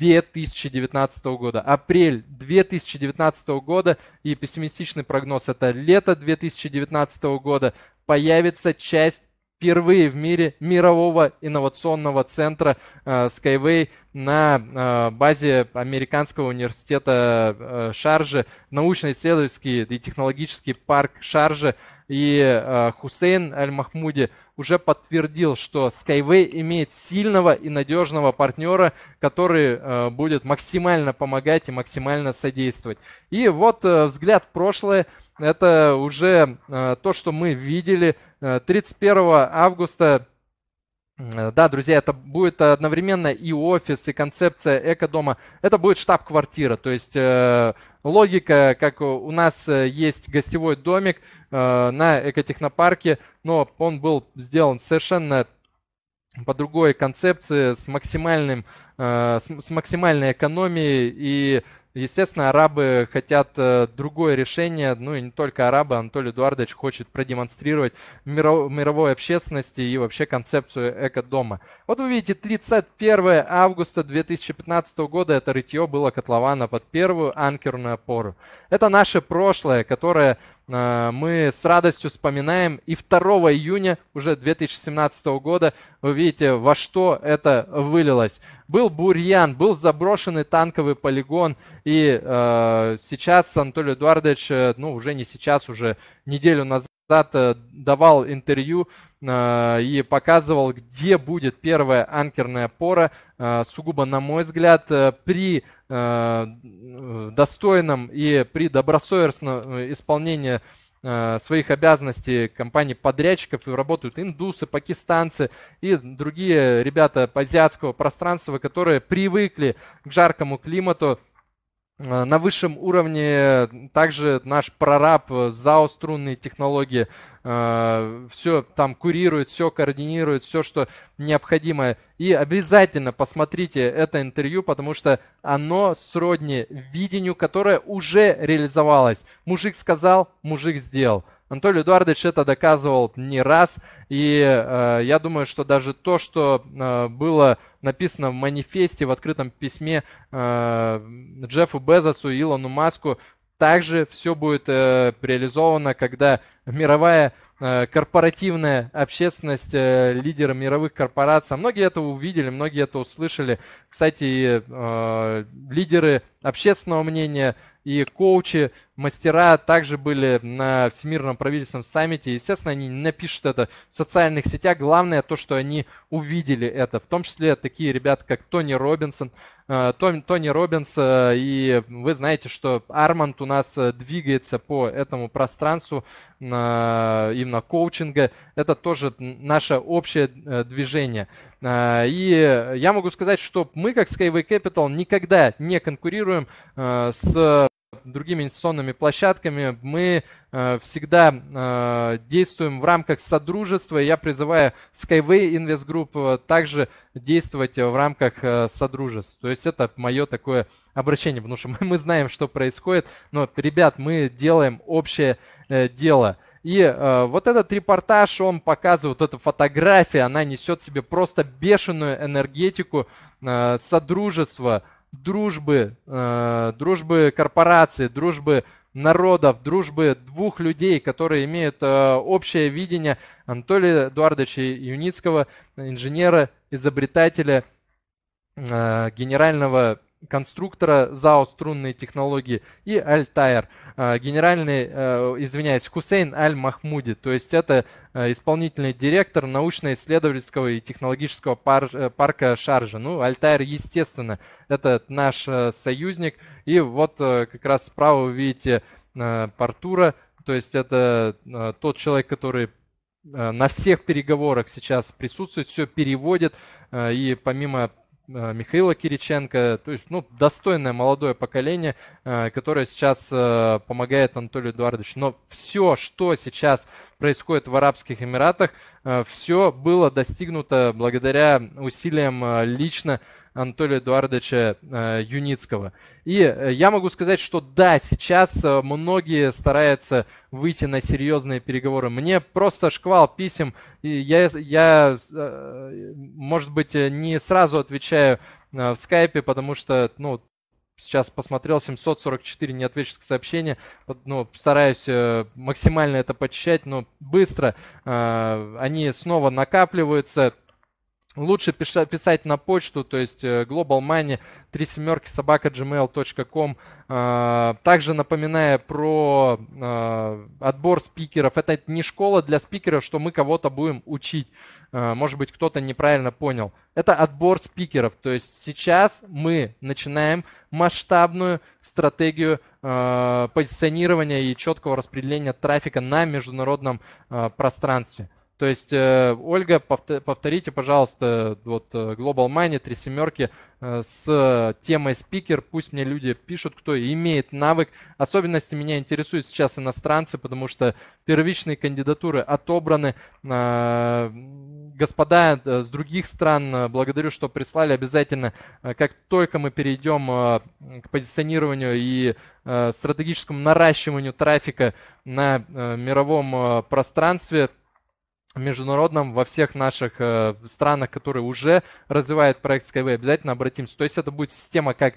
2019 года. Апрель 2019 года и пессимистичный прогноз это лето 2019 года появится часть впервые в мире мирового инновационного центра э, Skyway на э, базе Американского университета э, Шаржи, научно-исследовательский и технологический парк Шаржи, и э, Хусейн Аль-Махмуди уже подтвердил, что Skyway имеет сильного и надежного партнера, который будет максимально помогать и максимально содействовать. И вот взгляд в прошлое, это уже то, что мы видели 31 августа Э, да, друзья, это будет э, одновременно и офис, и концепция эко-дома. Это будет штаб-квартира. То есть э, логика, как у нас э, есть гостевой домик э, на экотехнопарке, но он был сделан совершенно по другой концепции, с, максимальным, э, с, с максимальной экономией и Естественно, арабы хотят э, другое решение, ну и не только арабы, Анатолий Эдуардович хочет продемонстрировать мировой общественности и вообще концепцию эко-дома. Вот вы видите, 31 августа 2015 года это рытье было котлована под первую анкерную опору. Это наше прошлое, которое Э, мы с радостью вспоминаем. И 2 июня уже 2017 года вы видите, во что это вылилось. Был бурьян, был заброшенный танковый полигон, и э, сейчас Анатолий Эдуардович, э, ну уже не сейчас, уже неделю назад, когда э, давал интервью э, и показывал, где будет первая анкерная пора, э, сугубо, на мой взгляд, при достойном и при добросовестном исполнении своих обязанностей компании подрядчиков работают индусы, пакистанцы и другие ребята азиатского пространства, которые привыкли к жаркому климату, Э, на высшем уровне также наш прораб ЗАО «Струнные технологии» э, все там курирует, все координирует, все, что необходимо. И обязательно посмотрите это интервью, потому что оно сродни видению, которое уже реализовалось. Мужик сказал, мужик сделал. Анатолий Эдуардович это доказывал не раз, и э, я думаю, что даже то, что э, было написано в манифесте, в открытом письме э, Джеффу Безосу и Илону Маску, также все будет э, реализовано, когда мировая э, корпоративная общественность, э, лидеры мировых корпораций, многие это увидели, многие это услышали. Кстати, э, лидеры общественного мнения и коучи, мастера также были на Всемирном правительственном саммите. Естественно, они не напишут это в социальных сетях. Главное то, что они увидели это. В том числе такие ребята, как Тони Робинсон. Э, Тони, Тони Робинс, э, и вы знаете, что Арманд у нас э, двигается по этому пространству именно коучинга. Это тоже наше общее движение. И я могу сказать, что мы, как Skyway Capital, никогда не конкурируем конкурируем э, с другими инвестиционными площадками. Мы э, всегда э, действуем в рамках содружества. Я призываю Skyway Invest Group также действовать в рамках содружества, То есть это мое такое обращение, потому что мы, знаем, что происходит. Но, ребят, мы делаем общее дело. И э, вот этот репортаж, он показывает, вот эта фотография, она несет в себе просто бешеную энергетику э, содружества, дружбы, э, дружбы корпораций, дружбы народов, дружбы двух людей, которые имеют э, общее видение Анатолия Эдуардовича Юницкого, инженера, изобретателя, э, генерального конструктора ЗАО «Струнные технологии» и Аль-Тайр, а, генеральный, э, извиняюсь, Хусейн Аль-Махмуди, то есть это э, исполнительный директор научно-исследовательского и технологического э, парка Шаржа. Ну, Аль-Тайр, естественно, это наш союзник, и вот как раз справа вы видите Партура, то есть это тот человек, который на всех переговорах сейчас присутствует, все переводит, и помимо Э, Михаила Кириченко, то есть ну, достойное молодое поколение, э, которое сейчас э, помогает Анатолию Эдуардовичу. Но все, что сейчас происходит в Арабских Эмиратах, все было достигнуто благодаря усилиям лично Анатолия Эдуардовича э, Юницкого. И э, я могу сказать, что да, сейчас э, многие стараются выйти на серьезные переговоры. Мне просто шквал писем, и я, я может быть, не сразу отвечаю в скайпе, потому что, ну, сейчас посмотрел, 744 неотвеченных сообщения. Ну, стараюсь максимально это почищать, но быстро они снова накапливаются. Лучше писать на почту, то есть э, Global Money, три семерки собака gmail.com. Э, также напоминая про э, отбор спикеров, это не школа для спикеров, что мы кого-то будем учить. Может быть, кто-то неправильно понял. Это отбор спикеров, то есть сейчас мы начинаем масштабную стратегию позиционирования и четкого распределения трафика на международном пространстве. То есть, э, Ольга, повторите, пожалуйста, вот э, Global Money, три семерки э, с темой спикер. Пусть мне люди пишут, кто имеет навык. Особенности меня интересуют сейчас иностранцы, потому что первичные кандидатуры отобраны. Э, господа э, с других стран, благодарю, что прислали. Обязательно, э, как только мы перейдем к позиционированию и стратегическому наращиванию трафика на мировом пространстве, международном, во всех наших э, странах, которые уже развивают проект Skyway, обязательно обратимся. То есть это будет система как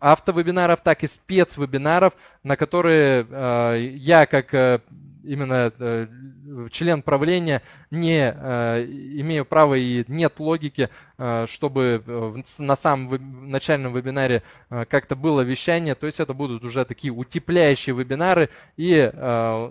автовебинаров, так и спецвебинаров, на которые э, я как э, именно э, член правления не имею права и нет логики, чтобы на самом начальном вебинаре как-то было вещание. То есть это будут уже такие утепляющие вебинары. И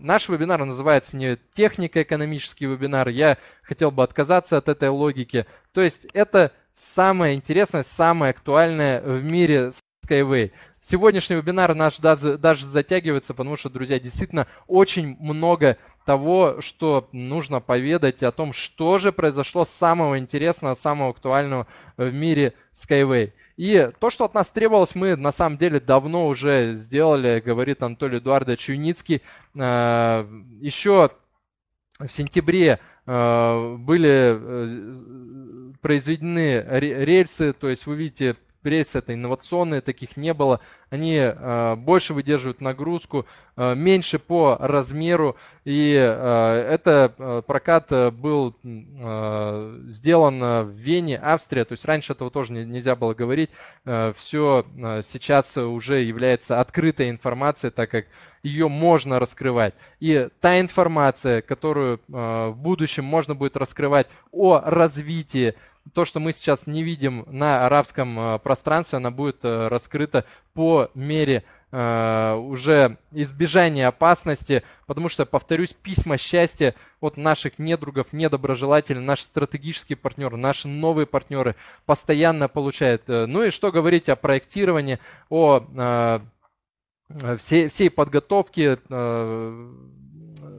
наш вебинар называется не технико-экономический вебинар. Я хотел бы отказаться от этой логики. То есть это самое интересное, самое актуальное в мире Skyway. Сегодняшний вебинар наш даже, даже затягивается, потому что, друзья, действительно очень много того, что нужно поведать о том, что же произошло самого интересного, самого актуального в мире Skyway. И то, что от нас требовалось, мы на самом деле давно уже сделали, говорит Анатолий Эдуардович Чуницкий. Э, еще в сентябре э, были э, произведены рельсы, то есть вы видите пресса, это инновационные, таких не было. Они э, больше выдерживают нагрузку, э, меньше по размеру. И э, это э, прокат э, был э, сделан э, в Вене, Австрия. То есть раньше этого тоже не, нельзя было говорить. Э, все э, сейчас уже является открытой информацией, так как ее можно раскрывать. И та информация, которую э, в будущем можно будет раскрывать о развитии, то, что мы сейчас не видим на арабском э, пространстве, она будет э, раскрыта по мере э, уже избежание опасности, потому что, повторюсь, письма счастья от наших недругов, недоброжелателей, наши стратегические партнеры, наши новые партнеры постоянно получают. Э, ну и что говорить о проектировании, о э, Э, все всей подготовки, э,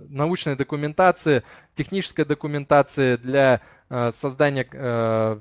научной документации, технической документации для э, создания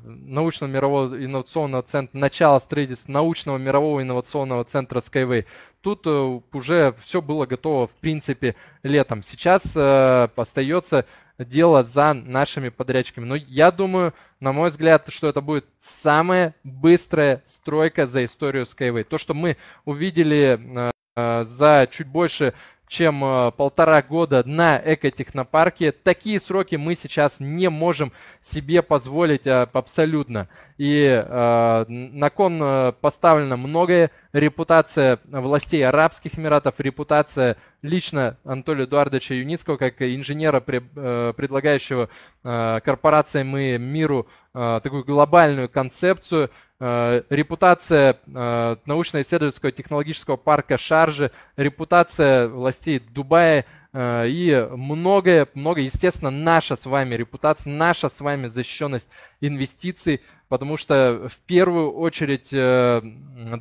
научного мирового инновационного центра, начала строительства научного мирового инновационного центра Skyway. Тут уже все было готово, в принципе, летом. Сейчас остается дело за нашими подрядчиками. Но ну, я думаю, на мой взгляд, что это будет самая быстрая стройка за историю Skyway. То, что мы увидели Э, за чуть больше чем э, полтора года на экотехнопарке. Такие сроки мы сейчас не можем себе позволить э, абсолютно. И э, на кон поставлено многое. Репутация властей Арабских Эмиратов, репутация лично Анатолия Эдуардовича Юницкого, как инженера, предлагающего корпорациям и миру такую глобальную концепцию, Э, репутация э, научно-исследовательского технологического парка Шаржи, репутация властей Дубая э, и многое, многое, естественно, наша с вами репутация, наша с вами защищенность инвестиций, потому что в первую очередь э,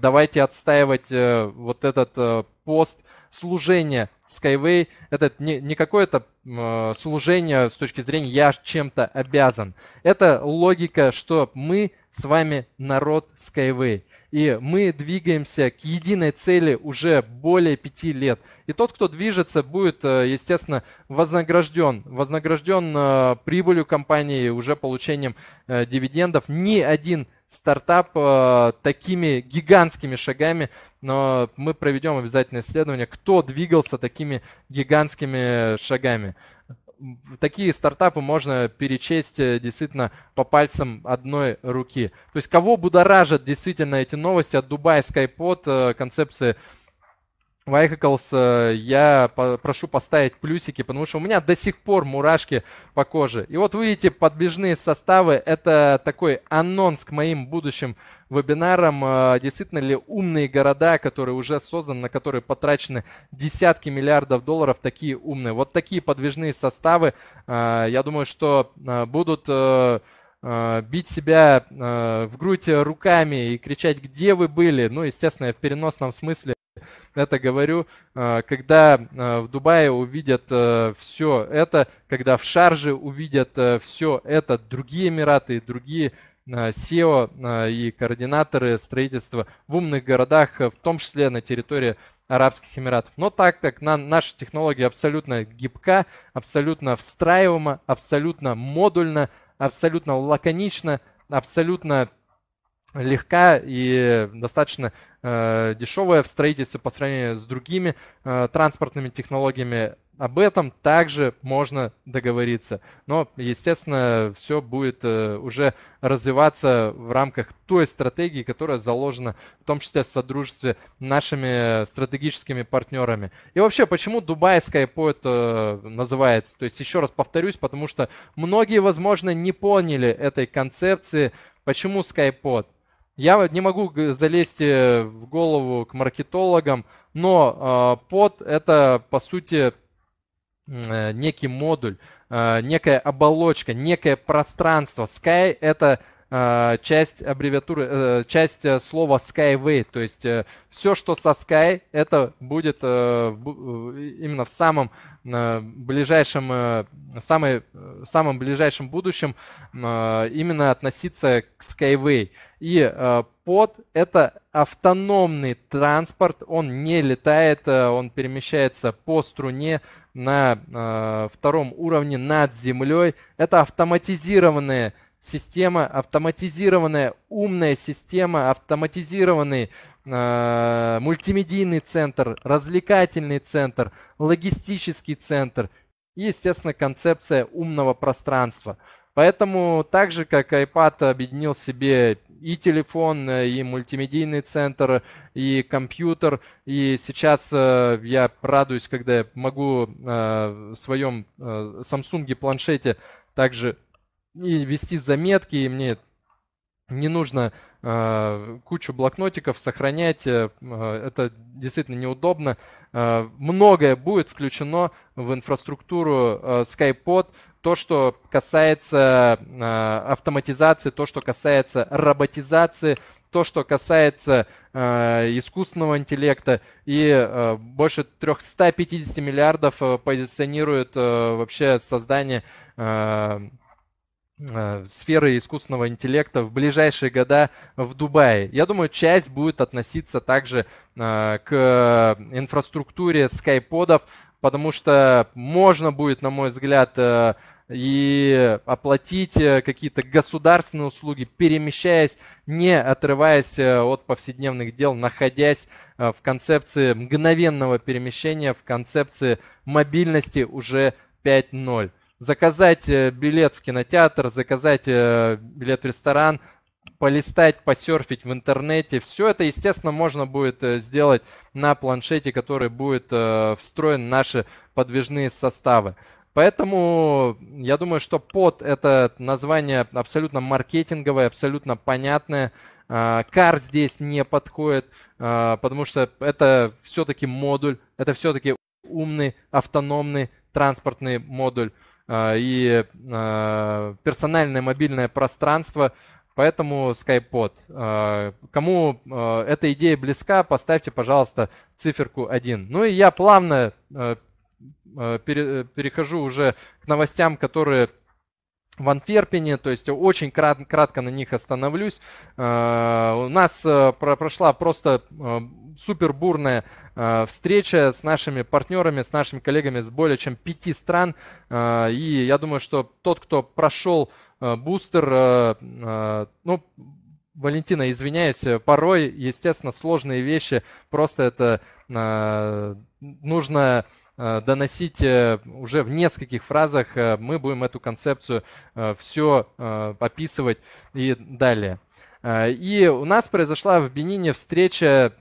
давайте отстаивать э, вот этот э, пост служения Skyway. Это не, не какое-то служение с точки зрения «я чем-то обязан». Это логика, что мы с вами народ Skyway. И мы двигаемся к единой цели уже более пяти лет. И тот, кто движется, будет, естественно, вознагражден. Вознагражден прибылью компании, уже получением дивидендов. Не ни один стартап э, такими гигантскими шагами, но мы проведем обязательно исследование, кто двигался такими гигантскими шагами. Такие стартапы можно перечесть э, действительно по пальцам одной руки. То есть кого будоражат действительно эти новости от Дубая Skypod, э, концепции Вайхаклс, э, я прошу поставить плюсики, потому что у меня до сих пор мурашки по коже. И вот вы видите подбежные составы. Это такой анонс к моим будущим вебинарам. Э, действительно ли умные города, которые уже созданы, на которые потрачены десятки миллиардов долларов, такие умные? Вот такие подвижные составы, э, я думаю, что будут бить себя в грудь руками и кричать, где вы были, ну, естественно, в переносном смысле это говорю, э, когда э, в Дубае увидят э, все это, когда в Шарже увидят все это, другие Эмираты и другие SEO и координаторы строительства в умных городах, в том числе на территории Арабских Эмиратов. Но так как на, наша технология абсолютно гибка, абсолютно встраиваема, абсолютно модульна, абсолютно лаконична, абсолютно легка и достаточно э, дешевая в строительстве по сравнению с другими э, транспортными технологиями. Об этом также можно договориться. Но, естественно, все будет э, уже развиваться в рамках той стратегии, которая заложена в том числе в содружестве нашими стратегическими партнерами. И вообще, почему Дубай Skypod э, называется? То есть, еще раз повторюсь, потому что многие, возможно, не поняли этой концепции, почему Skypod. Я не могу залезть э, в голову к маркетологам, но а, под это, по сути, э, некий модуль, а, некая оболочка, некое пространство. Sky это Э, часть аббревиатуры, э, часть э, слова Skyway, то есть все, что со Sky, это будет именно в самом ближайшем, самый, самом ближайшем будущем именно относиться к Skyway. И под это автономный транспорт, он не летает, он перемещается по струне на втором уровне над землей. Это автоматизированные система, автоматизированная умная система, автоматизированный э, мультимедийный центр, развлекательный центр, логистический центр и, естественно, концепция умного пространства. Поэтому так же, как iPad объединил себе и телефон, э, и мультимедийный центр, и компьютер, и сейчас э, я радуюсь, когда я могу э, в своем э, Samsung планшете также и вести заметки, и мне не нужно э, кучу блокнотиков сохранять, э, а, это действительно неудобно. Э, многое будет включено в инфраструктуру э, SkyPod, то, что касается э, автоматизации, то, что касается роботизации, то, что касается э, искусственного интеллекта, и э, больше 350 миллиардов позиционирует э, вообще создание э, Э, сферы искусственного интеллекта в ближайшие года в Дубае. Я думаю, часть будет относиться также э, к инфраструктуре скайподов, потому что можно будет, на мой взгляд, э, и оплатить какие-то государственные услуги, перемещаясь, не отрываясь от повседневных дел, находясь в концепции мгновенного перемещения, в концепции мобильности уже 5.0 заказать э, билет в кинотеатр, заказать э, билет в ресторан, полистать, посерфить в интернете. Все это, естественно, можно будет э, сделать на планшете, который будет встроен в наши подвижные составы. Поэтому я думаю, что под это название абсолютно маркетинговое, абсолютно понятное. А, кар здесь не подходит, а, потому что это все-таки модуль, это все-таки умный автономный транспортный модуль. А, и а, персональное мобильное пространство. Поэтому SkyPod. А, кому эта идея близка, поставьте, пожалуйста, циферку 1. Ну и я плавно перехожу уже к новостям, которые в Антверпене, то есть очень крат, кратко на них остановлюсь. Э, у нас э, прошла просто э, супербурная встреча с нашими партнерами, с нашими коллегами из более чем пяти стран. И я думаю, что тот, кто прошел бустер, ну, Валентина, извиняюсь, порой, естественно, сложные вещи, просто это нужно Э, доносить э, уже в нескольких фразах. Э, мы будем эту концепцию все описывать и далее. И у нас произошла в Бенине встреча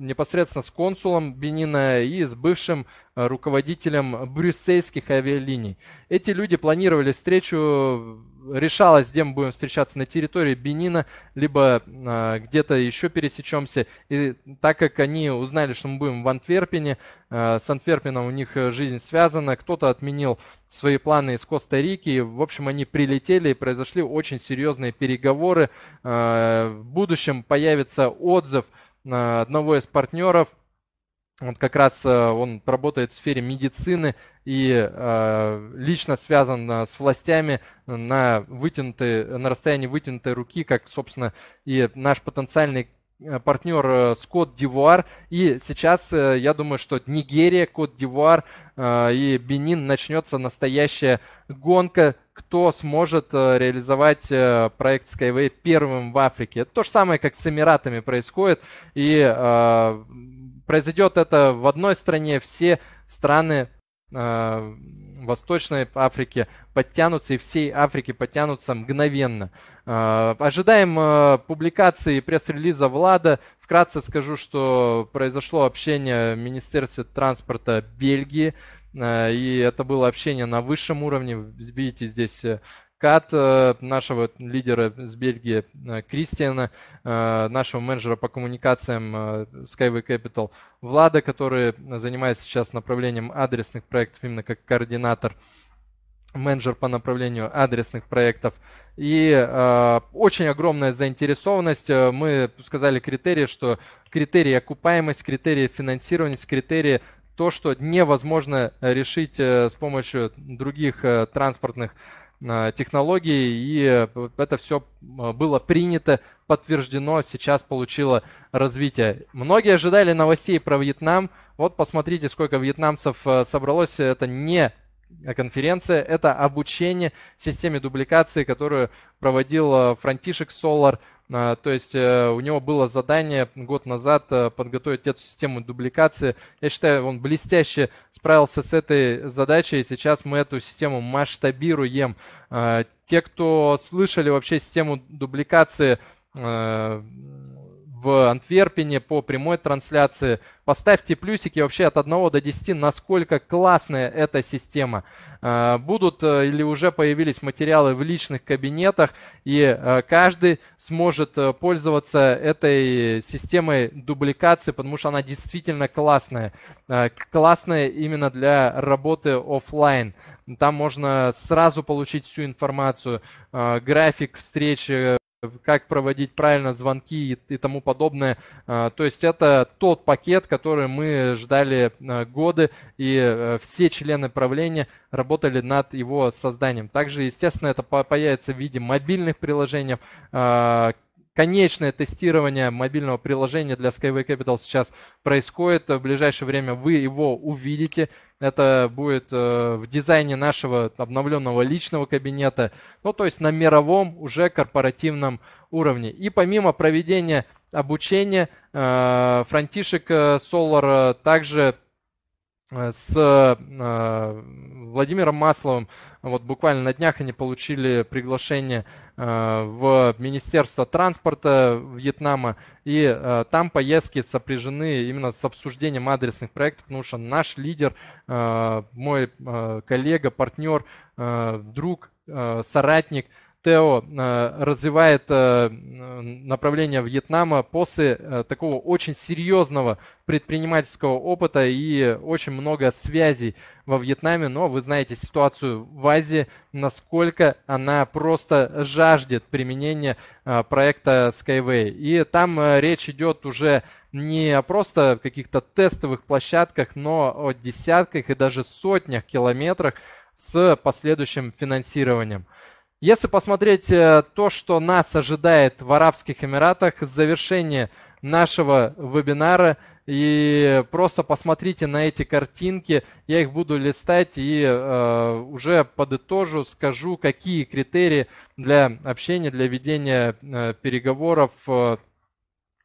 непосредственно с консулом Бенина и с бывшим э, руководителем брюссельских авиалиний. Эти люди планировали встречу, решалось, где мы будем встречаться, на территории Бенина, либо а, где-то еще пересечемся. И так как они узнали, что мы будем в Антверпене, а, с Антверпеном у них жизнь связана, кто-то отменил свои планы из Коста-Рики. В общем, они прилетели и произошли очень серьезные переговоры. А, в будущем появится отзыв одного из партнеров. Вот как раз э, он работает в сфере медицины и э, лично связан э, с властями на, вытянутой, на расстоянии вытянутой руки, как, собственно, и наш потенциальный партнер Скот Дивуар. И сейчас, э, я думаю, что Нигерия, Кот Дивуар э, и Бенин начнется настоящая гонка, кто сможет э, реализовать проект Skyway первым в Африке. Это то же самое, как с Эмиратами происходит. И произойдет это в одной стране, все страны Восточной Африке подтянутся и всей Африке подтянутся мгновенно. А, ожидаем а, публикации пресс-релиза Влада. Вкратце скажу, что произошло общение в Министерстве транспорта Бельгии, а, и это было общение на высшем уровне. Видите здесь э, Кат, э, нашего лидера с Бельгии э, Кристиана, э, нашего менеджера по коммуникациям Skyway Capital Влада, который занимается сейчас направлением адресных проектов именно как координатор менеджер по направлению адресных проектов. И э, очень огромная заинтересованность. Мы сказали критерии, что критерии окупаемость, критерии финансированность, критерии то, что невозможно решить с помощью других транспортных Э, технологии, и это все э, было принято, подтверждено, сейчас получило развитие. Многие ожидали новостей про Вьетнам. Вот посмотрите, сколько вьетнамцев э, собралось. Это не конференция, это обучение системе дубликации, которую проводил Франтишек Солар а, то есть э, у него было задание год назад э, подготовить эту систему дубликации. Я считаю, он блестяще справился с этой задачей. Сейчас мы эту систему масштабируем. А, те, кто слышали вообще систему дубликации, э, в Антверпене по прямой трансляции. Поставьте плюсики вообще от 1 до 10, насколько классная эта система. Э, будут э, или уже появились материалы в личных кабинетах, и э, каждый сможет пользоваться этой системой дубликации, потому что она действительно классная. Классная именно для работы офлайн. Там можно сразу получить всю информацию, график встречи, как проводить правильно звонки и, и тому подобное. А, то есть это тот пакет, который мы ждали а, годы, и э, все члены правления работали над его созданием. Также, естественно, это появится в виде мобильных приложений, а, конечное тестирование мобильного приложения для Skyway Capital сейчас происходит. В ближайшее время вы его увидите. Это будет э, в дизайне нашего обновленного личного кабинета, ну то есть на мировом уже корпоративном уровне. И помимо проведения обучения, э, Франтишек Солар э, также Э, с э, Владимиром Масловым. Вот буквально на днях они получили приглашение э, в Министерство транспорта Вьетнама, и там поездки сопряжены именно с обсуждением адресных проектов, потому что наш лидер, мой коллега, партнер, друг, соратник – Тео э, развивает э, направление Вьетнама после э, такого очень серьезного предпринимательского опыта и очень много связей во Вьетнаме, но вы знаете ситуацию в Азии, насколько она просто жаждет применения проекта Skyway. И там речь идет уже не о просто каких-то тестовых площадках, но о десятках и даже сотнях километрах с последующим финансированием. Если посмотреть э, то, что нас ожидает в Арабских Эмиратах, завершение нашего вебинара, и просто посмотрите на эти картинки, я их буду листать и э, уже подытожу, скажу, какие критерии для общения, для ведения э, переговоров э,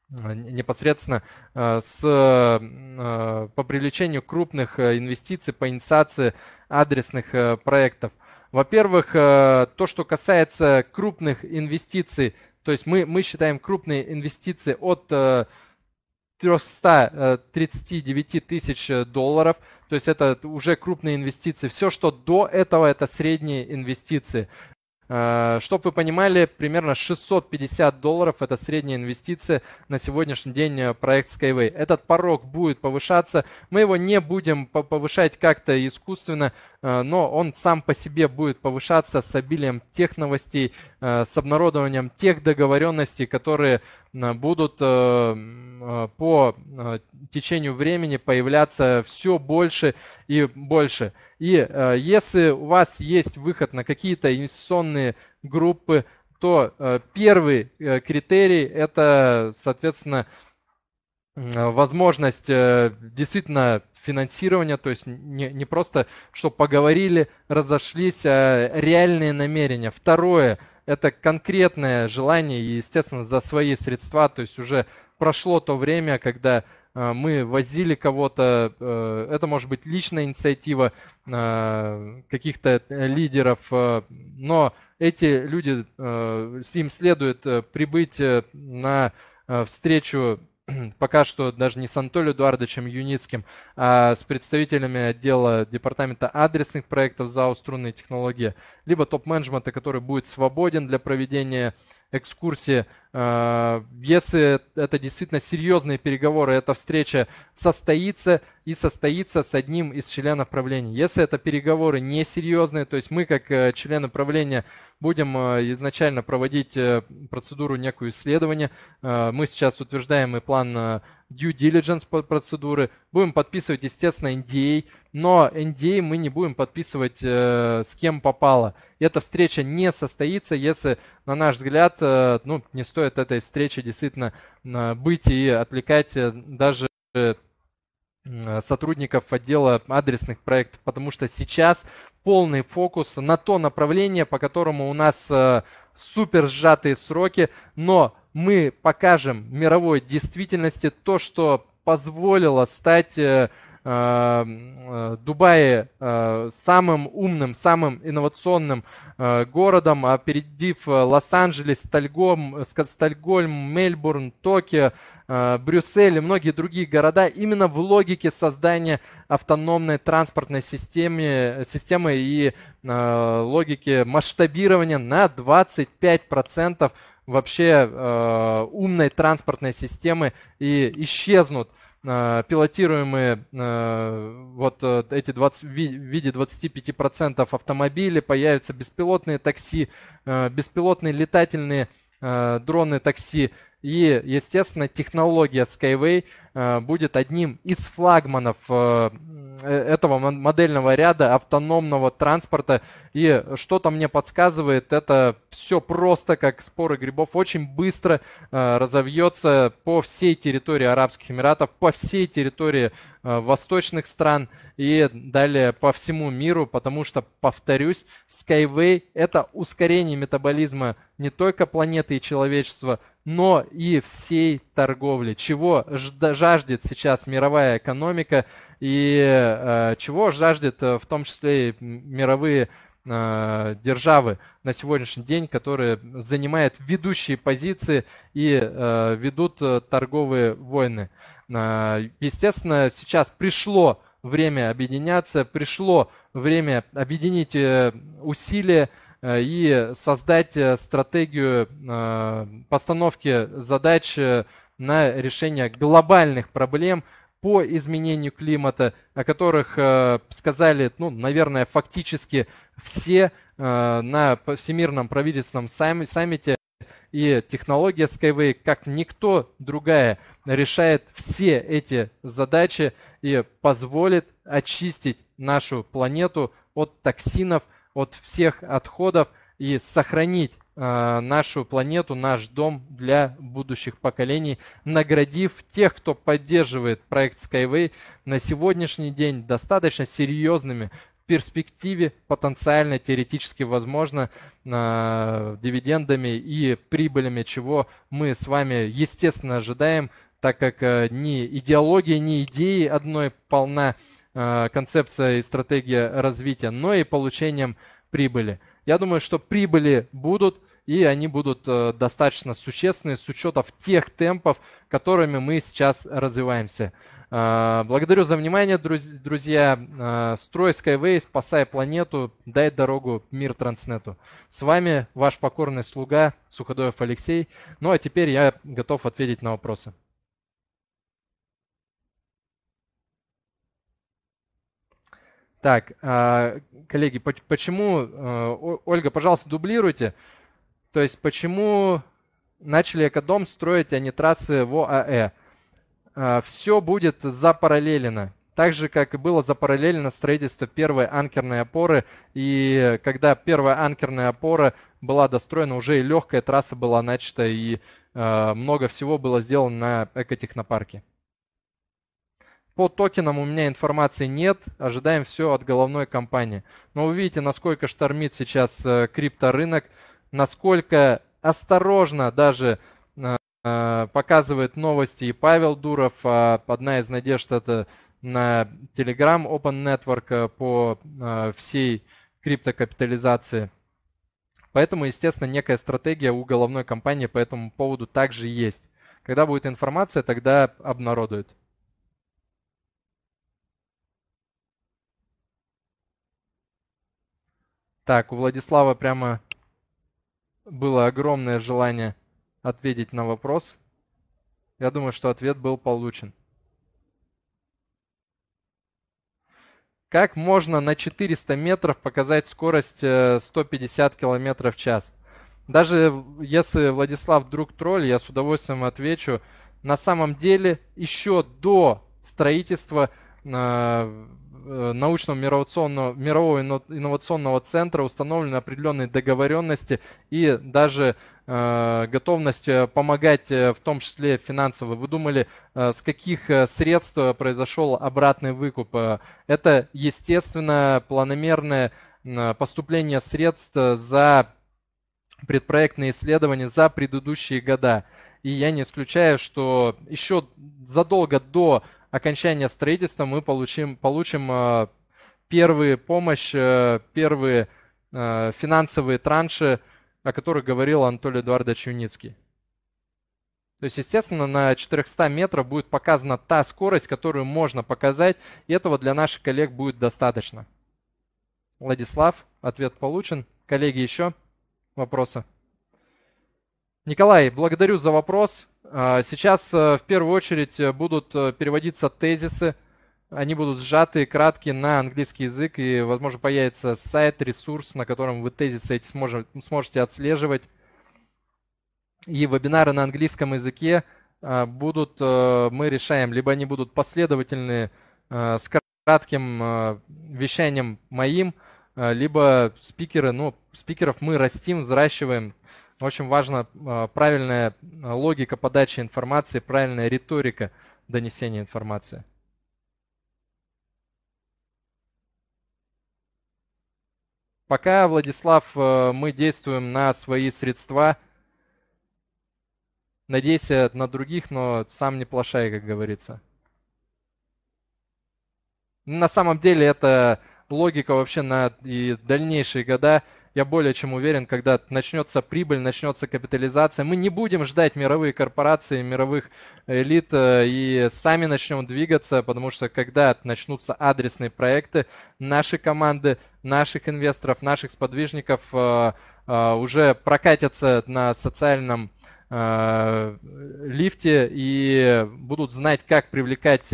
непосредственно э, с, э, по привлечению крупных инвестиций по инициации адресных проектов – во-первых, э, то, что касается крупных инвестиций, то есть мы, мы считаем крупные инвестиции от 339 э, тысяч э, долларов, то есть это уже крупные инвестиции. Все, что до этого, это средние инвестиции. Э, Чтобы вы понимали, примерно 650 долларов – это средняя инвестиция на сегодняшний день э, проект Skyway. Этот порог будет повышаться, мы его не будем повышать как-то искусственно, э, но он сам по себе будет повышаться с обилием тех новостей, с обнародованием тех договоренностей, которые Э, будут э, э, по течению времени появляться все больше и больше. И если у вас есть выход на какие-то инвестиционные группы, то первый критерий это, соответственно, возможность действительно финансирования, то есть не, не просто, что поговорили, разошлись, а реальные намерения. Второе – это конкретное желание, и, естественно, за свои средства, то есть уже прошло то время, когда э, мы возили кого-то, э, это может быть личная инициатива э, каких-то лидеров, но эти люди, им следует прибыть на встречу пока что даже не с Анатолием Эдуардовичем Юницким, а с представителями отдела департамента адресных проектов за «Струнные технологии», либо топ-менеджмента, который будет свободен для проведения экскурсии. Э, если это действительно серьезные переговоры, эта встреча состоится и состоится с одним из членов правления. Если это переговоры несерьезные, то есть мы как э, члены правления будем э, изначально проводить процедуру некую исследование. Мы сейчас утверждаем и план due diligence процедуры, будем подписывать, естественно, NDA, а. но NDA а мы не будем подписывать э, с кем попало. Эта встреча не состоится, если, на наш взгляд, э, ну, не стоит этой встречи действительно э, быть и отвлекать э, даже э, сотрудников отдела адресных проектов, потому что сейчас полный фокус на то направление, по которому у нас э, супер сжатые сроки, но мы покажем мировой действительности то, что позволило стать э, Э, э, Дубае э, самым умным, самым инновационным городом, опередив а Лос-Анджелес, Стальгольм, Стальгольм, Мельбурн, Токио, Брюссель и многие другие города именно в логике создания автономной транспортной системы, системы и логике масштабирования на 25% вообще э, умной транспортной системы и исчезнут Э, пилотируемые э, вот э, эти 20, в виде 25% автомобили, появятся беспилотные такси, беспилотные летательные дроны такси, и, естественно, технология Skyway э, будет одним из флагманов э, э, этого модельного ряда автономного транспорта. И что-то мне подсказывает, это все просто, как споры грибов, очень быстро разовьется по всей территории Арабских Эмиратов, по всей территории восточных стран и далее по всему миру, потому что, повторюсь, Skyway – это ускорение метаболизма не только планеты и человечества, но и всей торговли. Чего жаждет сейчас мировая экономика и э, чего жаждет э, в том числе и мировые э, державы на сегодняшний день, которые занимают ведущие позиции и э, ведут э, торговые войны. Э, естественно, сейчас пришло время объединяться, пришло время объединить усилия Э, и создать э, стратегию э, постановки задач на решение глобальных проблем по изменению климата, о которых сказали, ну, наверное, фактически все на Всемирном правительственном саммите. И технология Skyway, как никто другая, решает все эти задачи и позволит очистить нашу планету от токсинов – от всех отходов и сохранить э, нашу планету, наш дом для будущих поколений, наградив тех, кто поддерживает проект Skyway на сегодняшний день достаточно серьезными в перспективе потенциально, теоретически возможно, э, дивидендами и прибылями, чего мы с вами, естественно, ожидаем, так как э, ни идеология, ни идеи одной полна э, Э, концепция и стратегия развития, но и получением прибыли. Я думаю, что прибыли будут, и они будут э, достаточно существенные, с учетом тех темпов, которыми мы сейчас развиваемся. Э, благодарю за внимание, друзья. Строй Skyway, спасай планету, дай дорогу мир Транснету. С вами ваш покорный слуга Суходоев Алексей. Ну а теперь я готов ответить на вопросы. Так, а, коллеги, почему, э, Ольга, пожалуйста, дублируйте, то есть почему начали экодом строить, а не трассы в ОАЭ? А, Все будет запараллелено, так же, как и было запараллелено строительство первой анкерной опоры, и когда первая анкерная опора была достроена, уже и легкая трасса была начата, и э, много всего было сделано на экотехнопарке. По токенам у меня информации нет, ожидаем все от головной компании. Но увидите, насколько штормит сейчас э, крипторынок, насколько осторожно даже э, э, показывает новости и Павел Дуров. А одна из надежд это на Telegram Open Network по всей криптокапитализации. Поэтому, естественно, некая стратегия у головной компании по этому поводу также есть. Когда будет информация, тогда обнародуют. Так, у Владислава прямо было огромное желание ответить на вопрос. Я думаю, что ответ был получен. Как можно на 400 метров показать скорость 150 э, км в час? Даже если Владислав друг тролль, я с удовольствием отвечу. На самом деле, еще до строительства э, Э, научного мирового, мирового инновационного центра установлены определенные договоренности и даже э, готовность э, помогать, в том числе финансово. Вы думали, с каких средств произошел обратный выкуп? Это, естественно, планомерное поступление средств за предпроектные исследования за предыдущие года. И я не исключаю, что еще задолго до окончания строительства мы получим, получим э, первые помощь, э, первые э, финансовые транши, о которых говорил Анатолий Эдуардович Юницкий. То есть, естественно, на 400 метров будет показана та скорость, которую можно показать, и этого для наших коллег будет достаточно. Владислав, ответ получен. Коллеги, еще вопросы? Николай, благодарю за вопрос. А, сейчас э, в первую очередь э, будут э, переводиться тезисы, они будут сжаты краткие на английский язык, и, возможно, появится сайт, ресурс, на котором вы тезисы эти сможете, сможете отслеживать. И вебинары на английском языке будут, мы решаем, либо они будут последовательные с кратким вещанием моим, либо спикеры, ну, спикеров мы растим, взращиваем очень важна правильная а, логика подачи информации, правильная риторика донесения информации. Пока, Владислав, а, мы действуем на свои средства. Надейся на других, но сам не плашай, как говорится. На самом деле это логика вообще на и дальнейшие года я более чем уверен, когда начнется прибыль, начнется капитализация, мы не будем ждать мировые корпорации, мировых элит э, и сами начнем двигаться, потому что когда начнутся адресные проекты, наши команды, наших инвесторов, наших сподвижников э, э, уже прокатятся на социальном лифте и будут знать, как привлекать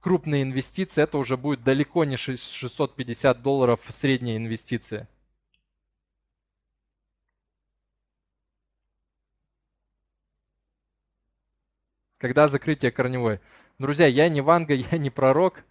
крупные инвестиции. Это уже будет далеко не 650 долларов средняя инвестиция. Когда закрытие корневой? Друзья, я не Ванга, я не пророк.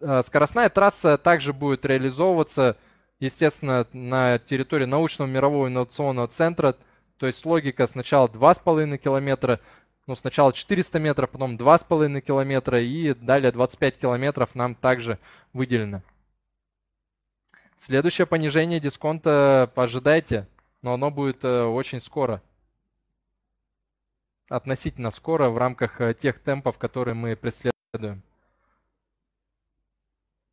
Э, скоростная трасса также будет реализовываться, естественно, на территории научного мирового инновационного центра. То есть логика сначала 2,5 километра, ну, сначала 400 метров, потом 2,5 километра и далее 25 километров нам также выделено. Следующее понижение дисконта ожидайте, но оно будет э, очень скоро. Относительно скоро в рамках э, тех темпов, которые мы преследуем.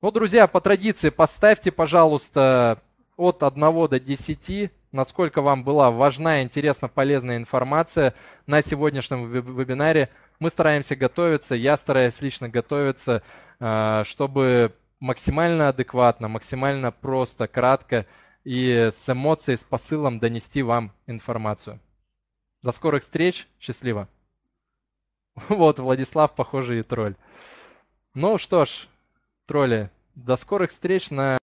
Ну, друзья, по традиции поставьте, пожалуйста, от 1 до 10, насколько вам была важна, интересна, полезная информация на сегодняшнем вебинаре. Мы стараемся готовиться, я стараюсь лично готовиться, э, чтобы максимально адекватно, максимально просто, кратко и с эмоцией, с посылом донести вам информацию. До скорых встреч, счастливо. Вот, Владислав, похоже, и тролль. Ну что ж, тролли, до скорых встреч на